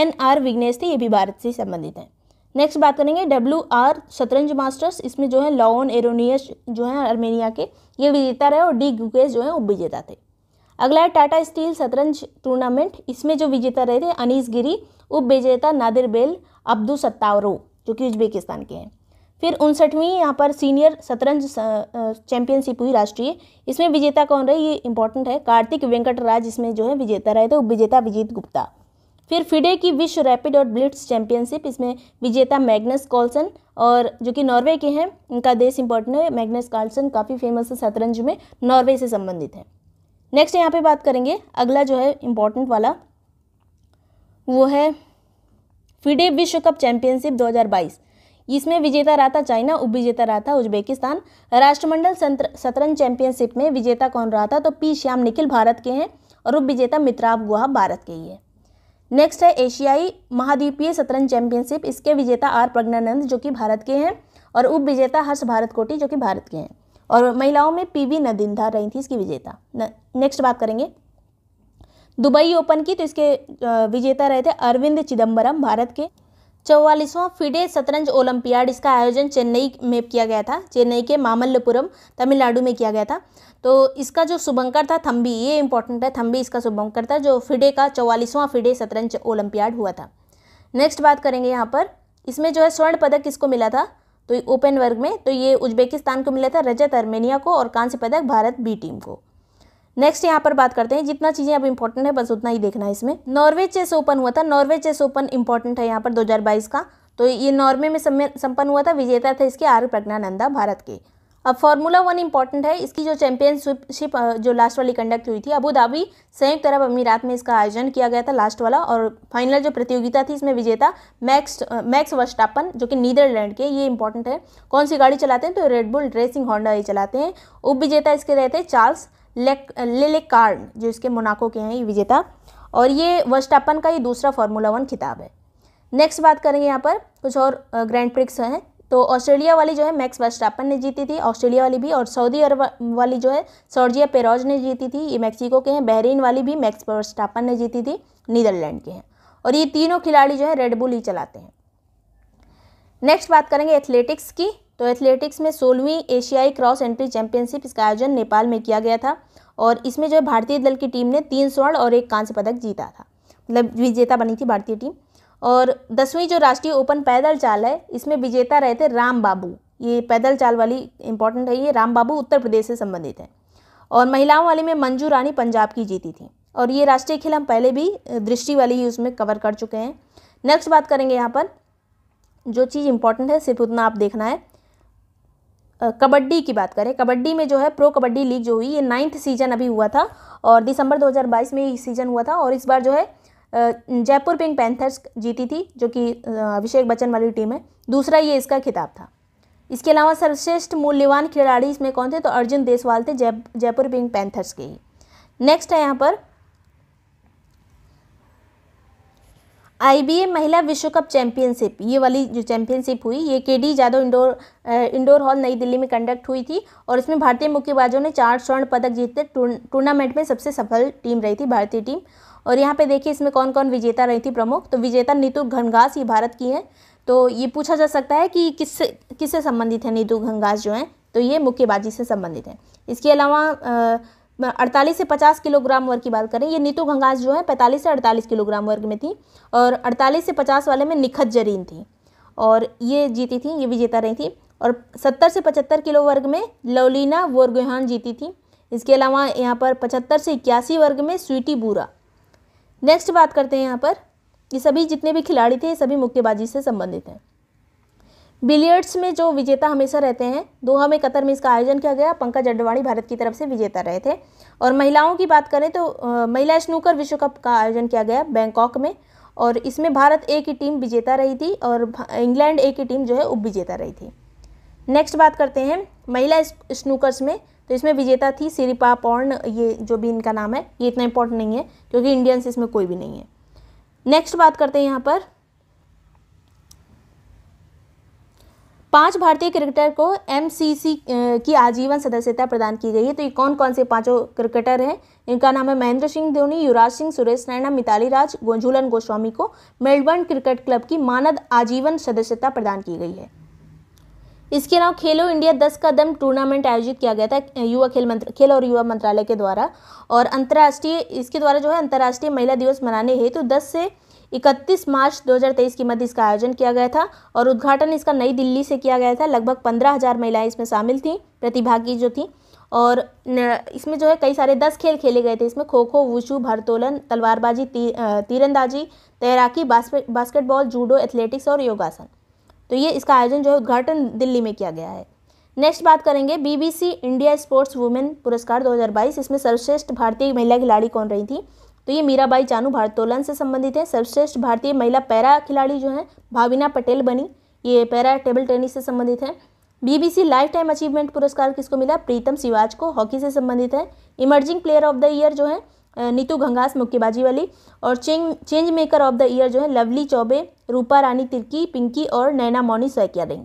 एन आर विग्नेश थे ये भी भारत से संबंधित हैं नेक्स्ट बात करेंगे डब्ल्यू आर शतरंज मास्टर्स इसमें जो है लॉन एरोनियस जो है आर्मेनिया के ये विजेता रहे और डी गुकेस जो है वो विजेता थे अगला है टाटा स्टील शतरंज टूर्नामेंट इसमें जो विजेता रहे थे अनिस गिरी उप विजेता नादिर बेल अब्दू सत्तावरो जो कि उज्बेकिस्तान के हैं फिर उनसठवीं यहाँ पर सीनियर शतरंज चैंपियनशिप हुई राष्ट्रीय इसमें विजेता कौन रहे ये इंपॉर्टेंट है कार्तिक वेंकट राज इसमें जो है विजेता रहे थे उप विजेता विजीत गुप्ता फिर फिडे की विश्व रैपिड और ब्लिट्स चैंपियनशिप इसमें विजेता मैग्नस कॉल्सन और जो कि नॉर्वे के हैं उनका देश इंपॉर्टेंट है मैग्नस कार्लसन काफ़ी फेमस है शतरंज में नॉर्वे से संबंधित है नेक्स्ट यहाँ पे बात करेंगे अगला जो है इम्पोर्टेंट वाला वो है फिडे विश्व कप चैंपियनशिप 2022 इसमें विजेता रहा था चाइना उप विजेता रहा था उज्बेकिस्तान राष्ट्रमंडल शतरंज चैंपियनशिप में विजेता कौन रहा था तो पी श्याम निखिल भारत के हैं और उप विजेता मित्राब गुहा भारत के ही है नेक्स्ट है एशियाई महाद्वीपीय शतरंज चैंपियनशिप इसके विजेता आर प्रज्ञानंद जो कि भारत के हैं और उप विजेता हर्ष भारत कोटी जो कि भारत के हैं और महिलाओं में पीवी नदिंदा रही थी इसकी विजेता नेक्स्ट बात करेंगे दुबई ओपन की तो इसके विजेता रहे थे अरविंद चिदम्बरम भारत के चौवालीसवां फिडे शतरंज ओलंपियाड इसका आयोजन चेन्नई में किया गया था चेन्नई के मामल्लपुरम तमिलनाडु में किया गया था तो इसका जो शुभंकर था थम्बी ये इंपॉर्टेंट है थम्बी इसका शुभंकर था जो फिडे का चौवालीसवां फिडे शतरंज ओलंपियाड हुआ था नेक्स्ट बात करेंगे यहाँ पर इसमें जो है स्वर्ण पदक किसको मिला था तो ओपन वर्ग में तो ये उज्बेकिस्तान को मिला था रजत अर्मेनिया को और कांस्य पदक भारत बी टीम को नेक्स्ट यहाँ पर बात करते हैं जितना चीज़ें अब इंपॉर्टेंट है बस उतना ही देखना है इसमें नॉर्वे चेस ओपन हुआ था नॉर्वे चेस ओपन इंपॉर्टेंट है यहाँ पर 2022 का तो ये नॉर्वे में संपन्न हुआ था विजेता थे इसके आर प्रज्ञानंदा भारत के अब फॉर्मूला वन इंपॉर्टेंट है इसकी जो चैंपियनशिप जो लास्ट वाली कंडक्ट हुई थी अबू धाबी संयुक्त अरब अमीरात में इसका आयोजन किया गया था लास्ट वाला और फाइनल जो प्रतियोगिता थी इसमें विजेता मैक्स मैक्स वस्टापन जो कि नीदरलैंड के ये इंपॉर्टेंट है कौन सी गाड़ी चलाते हैं तो रेडबुल रेसिंग होंडा ये चलाते हैं उप विजेता इसके रहते हैं चार्ल्स लेलेकार्न जो इसके मोनाको के हैं ये विजेता और ये वर्स्टापन का ये दूसरा फार्मूला वन खिताब है नेक्स्ट बात करेंगे यहाँ पर कुछ और ग्रैंड प्रिक्स हैं तो ऑस्ट्रेलिया वाली जो है मैक्स वर्स्टापन ने जीती थी ऑस्ट्रेलिया वाली भी और सऊदी अरब वाली जो है सर्जिया पेरोज ने जीती थी ये मैक्सिको के हैं बहरीन वाली भी मैक्स वर्स्टापन ने जीती थी नीदरलैंड के हैं और ये तीनों खिलाड़ी जो है रेडबुल ही चलाते हैं नेक्स्ट बात करेंगे एथलेटिक्स की तो एथलेटिक्स में सोलहवीं एशियाई क्रॉस एंट्री चैंपियनशिप इसका आयोजन नेपाल में किया गया था और इसमें जो है भारतीय दल की टीम ने तीन स्वर्ण और एक कांस्य पदक जीता था मतलब विजेता बनी थी भारतीय टीम और दसवीं जो राष्ट्रीय ओपन पैदल चाल है इसमें विजेता रहे थे राम बाबू ये पैदल चाल वाली इंपॉर्टेंट है ये राम बाबू उत्तर प्रदेश से संबंधित हैं और महिलाओं वाली में मंजू रानी पंजाब की जीती थी और ये राष्ट्रीय खेल हम पहले भी दृष्टि वाली ही उसमें कवर कर चुके हैं नेक्स्ट बात करेंगे यहाँ पर जो चीज़ इंपॉर्टेंट है सिर्फ उतना आप देखना है कबड्डी की बात करें कबड्डी में जो है प्रो कबड्डी लीग जो हुई ये नाइन्थ सीजन अभी हुआ था और दिसंबर 2022 में ये सीजन हुआ था और इस बार जो है जयपुर पिंक पैंथर्स जीती थी जो कि अभिषेक बच्चन वाली टीम है दूसरा ये इसका खिताब था इसके अलावा सर्वश्रेष्ठ मूल्यवान खिलाड़ी इसमें कौन थे तो अर्जुन देसवाल थे जय जयपुर पिंक पैंथर्स के ही नेक्स्ट है यहाँ पर आईबीए महिला विश्व कप चैंपियनशिप ये वाली जो चैंपियनशिप हुई ये K D Yadav indoor indoor hall New Delhi में कंडक्ट हुई थी और इसमें भारतीय मुक्केबाजों ने चार स्वर्ण पदक जीतते टूर्नामेंट में सबसे सफल टीम रही थी भारतीय टीम और यहाँ पे देखिए इसमें कौन कौन विजेता रही थी प्रमुख तो विजेता नीतू घनघास ये भारत की हैं तो ये पूछा जा सकता है कि किससे किससे संबंधित है नीतू घनघास जो हैं तो ये मुक्केबाजी से संबंधित हैं इसके अलावा अड़तालीस से पचास किलोग्राम वर्ग की बात करें ये नीतू गंगाज जो है पैंतालीस से अड़तालीस किलोग्राम वर्ग में थी और अड़तालीस से पचास वाले में निखत जरीन थी और ये जीती थी ये विजेता रही थी और सत्तर से पचहत्तर किलो वर्ग में लवलीना वोरगोहान जीती थी इसके अलावा यहाँ पर पचहत्तर से इक्यासी वर्ग में स्वीटी बूरा नेक्स्ट बात करते हैं यहाँ पर ये सभी जितने भी खिलाड़ी थे सभी मुक्केबाजी से संबंधित हैं बिलियर्ड्स में जो विजेता हमेशा रहते हैं दोहा में कतर में इसका आयोजन किया गया पंकज अडवाणी भारत की तरफ से विजेता रहे थे और महिलाओं की बात करें तो आ, महिला स्नूकर विश्व कप का आयोजन किया गया बैंकॉक में और इसमें भारत ए की टीम विजेता रही थी और इंग्लैंड ए की टीम जो है उपविजेता विजेता रही थी नेक्स्ट बात करते हैं महिला स्नूकर्स में तो इसमें विजेता थी सिरिपा पौर्ण ये जो भी इनका नाम है ये इतना इंपॉर्टेंट नहीं है क्योंकि इंडियंस इसमें कोई भी नहीं है नेक्स्ट बात करते हैं यहाँ पर पांच भारतीय क्रिकेटर को एमसीसी की आजीवन सदस्यता प्रदान की गई है तो ये कौन कौन से पांचों क्रिकेटर हैं इनका नाम है महेंद्र सिंह धोनी युवराज सिंह सुरेश रैना मिताली राज झूलन गोस्वामी को मेलबर्न क्रिकेट क्लब की मानद आजीवन सदस्यता प्रदान की गई है इसके अलावा खेलो इंडिया दस कदम टूर्नामेंट आयोजित किया गया था युवा खेल मंत्र खेल और युवा मंत्रालय के द्वारा और अंतर्राष्ट्रीय इसके द्वारा जो है अंतर्राष्ट्रीय महिला दिवस मनाने हेतु तो दस से इकतीस मार्च 2023 की मध्य इसका आयोजन किया गया था और उद्घाटन इसका नई दिल्ली से किया गया था लगभग पंद्रह हज़ार महिलाएँ इसमें शामिल थीं प्रतिभागी जो थी और इसमें जो है कई सारे दस खेल खेले गए थे इसमें खो खो वुशु भरतोलन तलवारबाजी ती, तीरंदाजी तैराकी बास्केटबॉल जूडो एथलेटिक्स और योगासन तो ये इसका आयोजन जो है उद्घाटन दिल्ली में किया गया है नेक्स्ट बात करेंगे बीबीसी इंडिया स्पोर्ट्स वुमेन पुरस्कार 2022 इसमें सर्वश्रेष्ठ भारतीय महिला खिलाड़ी कौन रही थी तो ये मीराबाई चानू भारत्तोलन से संबंधित है सर्वश्रेष्ठ भारतीय महिला पैरा खिलाड़ी जो हैं भाविना पटेल बनी ये पैरा टेबल टेनिस से संबंधित है बीबीसी लाइफ टाइम अचीवमेंट पुरस्कार किसको मिला प्रीतम सिवाज को हॉकी से संबंधित है emerging player of the year जो है नीतू घंगास मुक्केबाजी वाली और change change maker of the year जो है लवली चौबे रूपा रानी तिर्की पिंकी और नैना मौनी सैकिया देंगे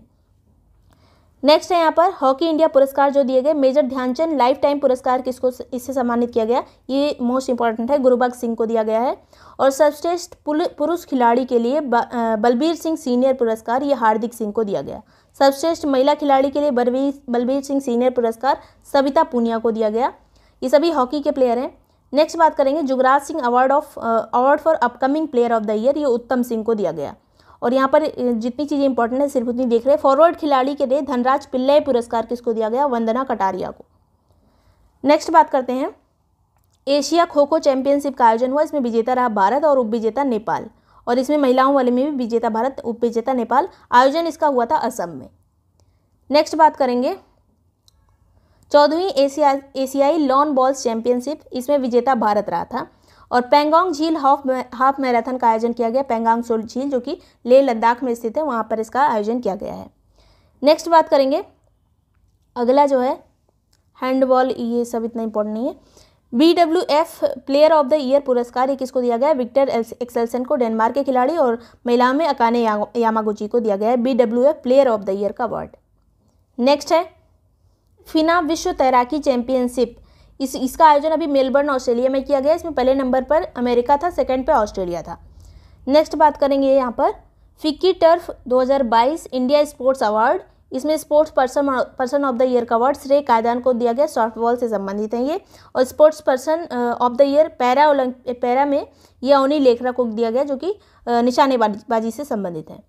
नेक्स्ट है यहाँ पर हॉकी इंडिया पुरस्कार जो दिए गए मेजर ध्यानचंद लाइफ टाइम पुरस्कार किसको इससे सम्मानित किया गया ये मोस्ट इंपॉर्टेंट है गुरुबाग सिंह को दिया गया है और सर्वश्रेष्ठ पुरुष खिलाड़ी के लिए बलबीर सिंह सीनियर पुरस्कार ये हार्दिक सिंह को दिया गया सर्वश्रेष्ठ महिला खिलाड़ी के लिए बलबीर बलबीर सिंह सीनियर पुरस्कार सविता पूनिया को दिया गया ये सभी हॉकी के प्लेयर हैं नेक्स्ट बात करेंगे Jugraj Singh award of award for upcoming player of the year ये उत्तम सिंह को दिया गया और यहाँ पर जितनी चीज़ें इंपॉर्टेंट है सिर्फ उतनी देख रहे हैं फॉरवर्ड खिलाड़ी के लिए धनराज पिल्लई पुरस्कार किसको दिया गया वंदना कटारिया को नेक्स्ट बात करते हैं एशिया खो खो चैंपियनशिप का आयोजन हुआ इसमें विजेता रहा भारत और उप विजेता नेपाल और इसमें महिलाओं वाले में भी विजेता भारत उप विजेता नेपाल आयोजन इसका हुआ था असम में नेक्स्ट बात करेंगे चौदहवीं एशिया एशियाई लॉन बॉल्स चैंपियनशिप इसमें विजेता भारत रहा था और पेंगोंग झील हाफ हाफ मैराथन का आयोजन किया गया पेंगोंग सोल झील जो कि लेह लद्दाख में स्थित है वहाँ पर इसका आयोजन किया गया है नेक्स्ट बात करेंगे अगला जो है हैंडबॉल ये सब इतना इम्पोर्टेंट नहीं है B W F player of the year पुरस्कार ये किसको दिया गया है विक्टर एक्सेलसन को डेनमार्क के खिलाड़ी और महिलाओं में अकाने यामागुची को दिया गया है B W F player of the year का अवार्ड नेक्स्ट है फिना विश्व तैराकी चैंपियनशिप इस इसका आयोजन अभी मेलबर्न ऑस्ट्रेलिया में किया गया इसमें पहले नंबर पर अमेरिका था सेकंड पे ऑस्ट्रेलिया था नेक्स्ट बात करेंगे यहाँ पर FICCI TURF 2022 India sports award इसमें sports person person of the year का अवार्ड श्रेय कायदान को दिया गया सॉफ्टबॉल से संबंधित है ये और sports person of the year para para में यह ओनी लेखरा को दिया गया जो कि निशानेबाजी से संबंधित है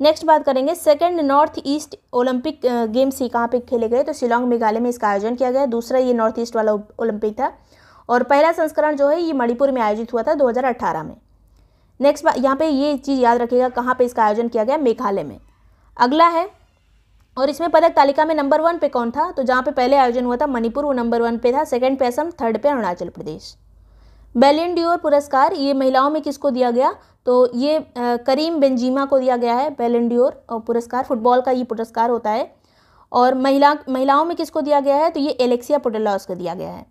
नेक्स्ट बात करेंगे second north east Olympic games ही कहाँ पे खेले गए तो शिलोंग मेघालय में इसका आयोजन किया गया दूसरा ये नॉर्थ ईस्ट वाला ओलंपिक था और पहला संस्करण जो है ये मणिपुर में आयोजित हुआ था 2018 में नेक्स्ट बात यहाँ पे ये चीज़ याद रखिएगा कहाँ पे इसका आयोजन किया गया मेघालय में अगला है और इसमें पदक तालिका में नंबर वन पे कौन था तो जहाँ पे पहले आयोजन हुआ था मणिपुर वो नंबर वन पे था सेकंड पे असम थर्ड पे अरुणाचल प्रदेश बेलिन ड्योर पुरस्कार ये महिलाओं में किसको दिया गया तो ये करीम बेंजीमा को दिया गया है बेलिन ड्योर पुरस्कार फुटबॉल का ये पुरस्कार होता है और महिला महिलाओं में किसको दिया गया है तो ये एलेक्सिया पोटेलॉस को दिया गया है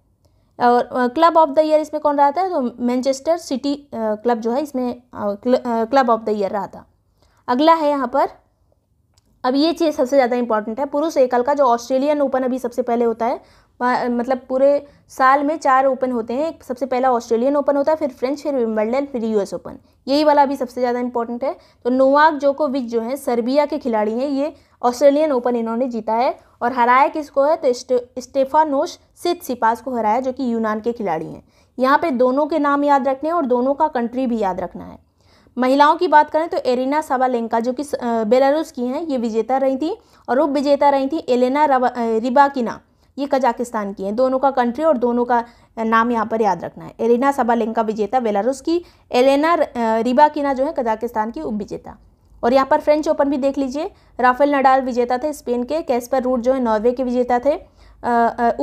और क्लब ऑफ द ईयर इसमें कौन रहा था तो मैनचेस्टर सिटी क्लब जो है इसमें क्लब ऑफ द ईयर रहा था अगला है यहाँ पर अब ये चीज़ सबसे ज़्यादा इंपॉर्टेंट है पुरुष एकल का जो ऑस्ट्रेलियन ओपन अभी सबसे पहले होता है मतलब पूरे साल में चार ओपन होते हैं सबसे पहला ऑस्ट्रेलियन ओपन होता है फिर फ्रेंच फिर विम्बलडन फिर यूएस ओपन यही वाला अभी सबसे ज़्यादा इंपॉर्टेंट है तो नोवाक जोकोविच जो है सर्बिया के खिलाड़ी हैं ये ऑस्ट्रेलियन ओपन इन्होंने जीता है और हराया किसको है तो स्टेफानोश सिथ सिपास को हराया जो कि यूनान के खिलाड़ी हैं यहाँ पर दोनों के नाम याद रखने हैं और दोनों का कंट्री भी याद रखना है महिलाओं की बात करें तो एरिना सावालेंका जो कि बेलारूस की हैं ये विजेता रही थी और उप विजेता रही थी एलेना रिबाकिना ये कजाकिस्तान की हैं दोनों का कंट्री और दोनों का नाम यहाँ पर याद रखना है एलिना सबालेंका विजेता बेलारूस की एलेना रिबाकिना जो है कजाकिस्तान की उप विजेता और यहाँ पर फ्रेंच ओपन भी देख लीजिए राफेल नडाल विजेता थे स्पेन के कैस्पर रूट जो है नॉर्वे के विजेता थे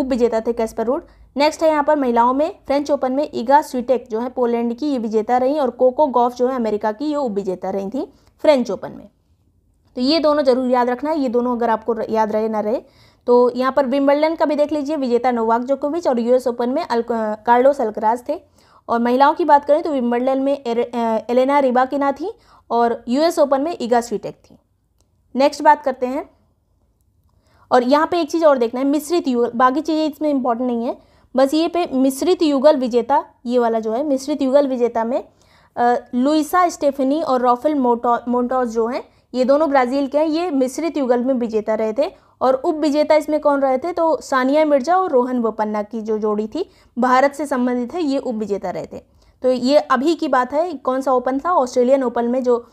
उप विजेता थे कैस्पर रूट नेक्स्ट है यहाँ पर महिलाओं में फ्रेंच ओपन में इगा स्वीटेक जो है पोलैंड की ये विजेता रही और कोको गॉफ जो है अमेरिका की ये उप विजेता रही थी फ्रेंच ओपन में तो ये दोनों जरूर याद रखना है ये दोनों अगर आपको याद रहे ना रहे तो यहाँ पर विम्बल्डन का भी देख लीजिए विजेता नोवाक जोकोविच और यूएस ओपन में अल, कार्लोस अल्कराज थे और महिलाओं की बात करें तो विम्बल्डन में एर, एलेना रिबाकिना थी और यूएस ओपन में ईगा स्वीटेक थी नेक्स्ट बात करते हैं और यहाँ पे एक चीज़ और देखना है मिश्रित युगल बाकी चीज़ें इसमें इम्पोर्टेंट नहीं है बस ये पे मिश्रित युगल विजेता ये वाला जो है मिश्रित युगल विजेता में लुइसा स्टेफनी और रॉफिल मोटो जो हैं ये दोनों ब्राज़ील के हैं ये मिश्रित युगल में विजेता रहे थे और उप विजेता इसमें कौन रहे थे तो सानिया मिर्जा और रोहन बोपन्ना की जो जोड़ी थी भारत से संबंधित है ये उप विजेता रहे थे तो ये अभी की बात है कौन सा ओपन था ऑस्ट्रेलियन ओपन में जो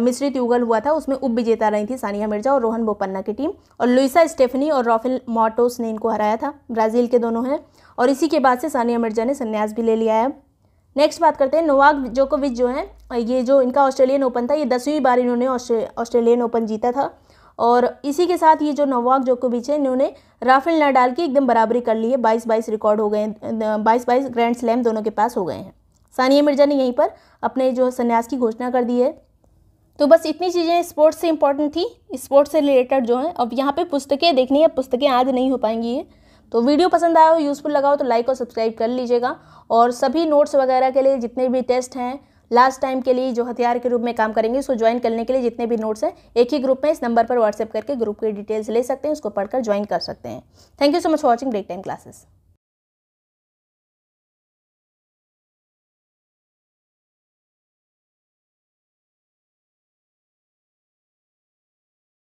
मिश्रित युगल हुआ था उसमें उप विजेता रही थी सानिया मिर्जा और रोहन बोपन्ना की टीम और लुइसा स्टेफनी और रॉफेल मॉटोस ने इनको हराया था ब्राज़ील के दोनों हैं और इसी के बाद से सानिया मिर्जा ने संन्यास भी ले लिया है नेक्स्ट बात करते हैं नोवाक जोकोविच जो हैं ये जो इनका ऑस्ट्रेलियन ओपन था ये दसवीं बार इन्होंने ऑस्ट्रेलियन ओपन जीता था और इसी के साथ ये जो नोवाक जोकोविच है इन्होंने राफेल नडाल की एकदम बराबरी कर ली है बाईस बाईस रिकॉर्ड हो गए बाईस बाईस ग्रैंड स्लैम दोनों के पास हो गए हैं सानिया मिर्जा ने यहीं पर अपने जो संन्यास की घोषणा कर दी है तो बस इतनी चीज़ें स्पोर्ट्स से इंपॉर्टेंट थी स्पोर्ट्स से रिलेटेड जो है अब यहाँ पे पुस्तकें देखनी है पुस्तकें आज नहीं हो पाएंगी ये तो वीडियो पसंद आया हो यूज़फुल लगा हो तो लाइक और सब्सक्राइब कर लीजिएगा और सभी नोट्स वगैरह के लिए जितने भी टेस्ट हैं लास्ट टाइम के लिए जो हथियार के रूप में काम करेंगे उसको ज्वाइन करने के लिए जितने भी नोट्स हैं एक ही ग्रुप में इस नंबर पर व्हाट्सएप करके ग्रुप की डिटेल्स ले सकते हैं उसको पढ़कर ज्वाइन कर सकते हैं thank you so much for watching break time classes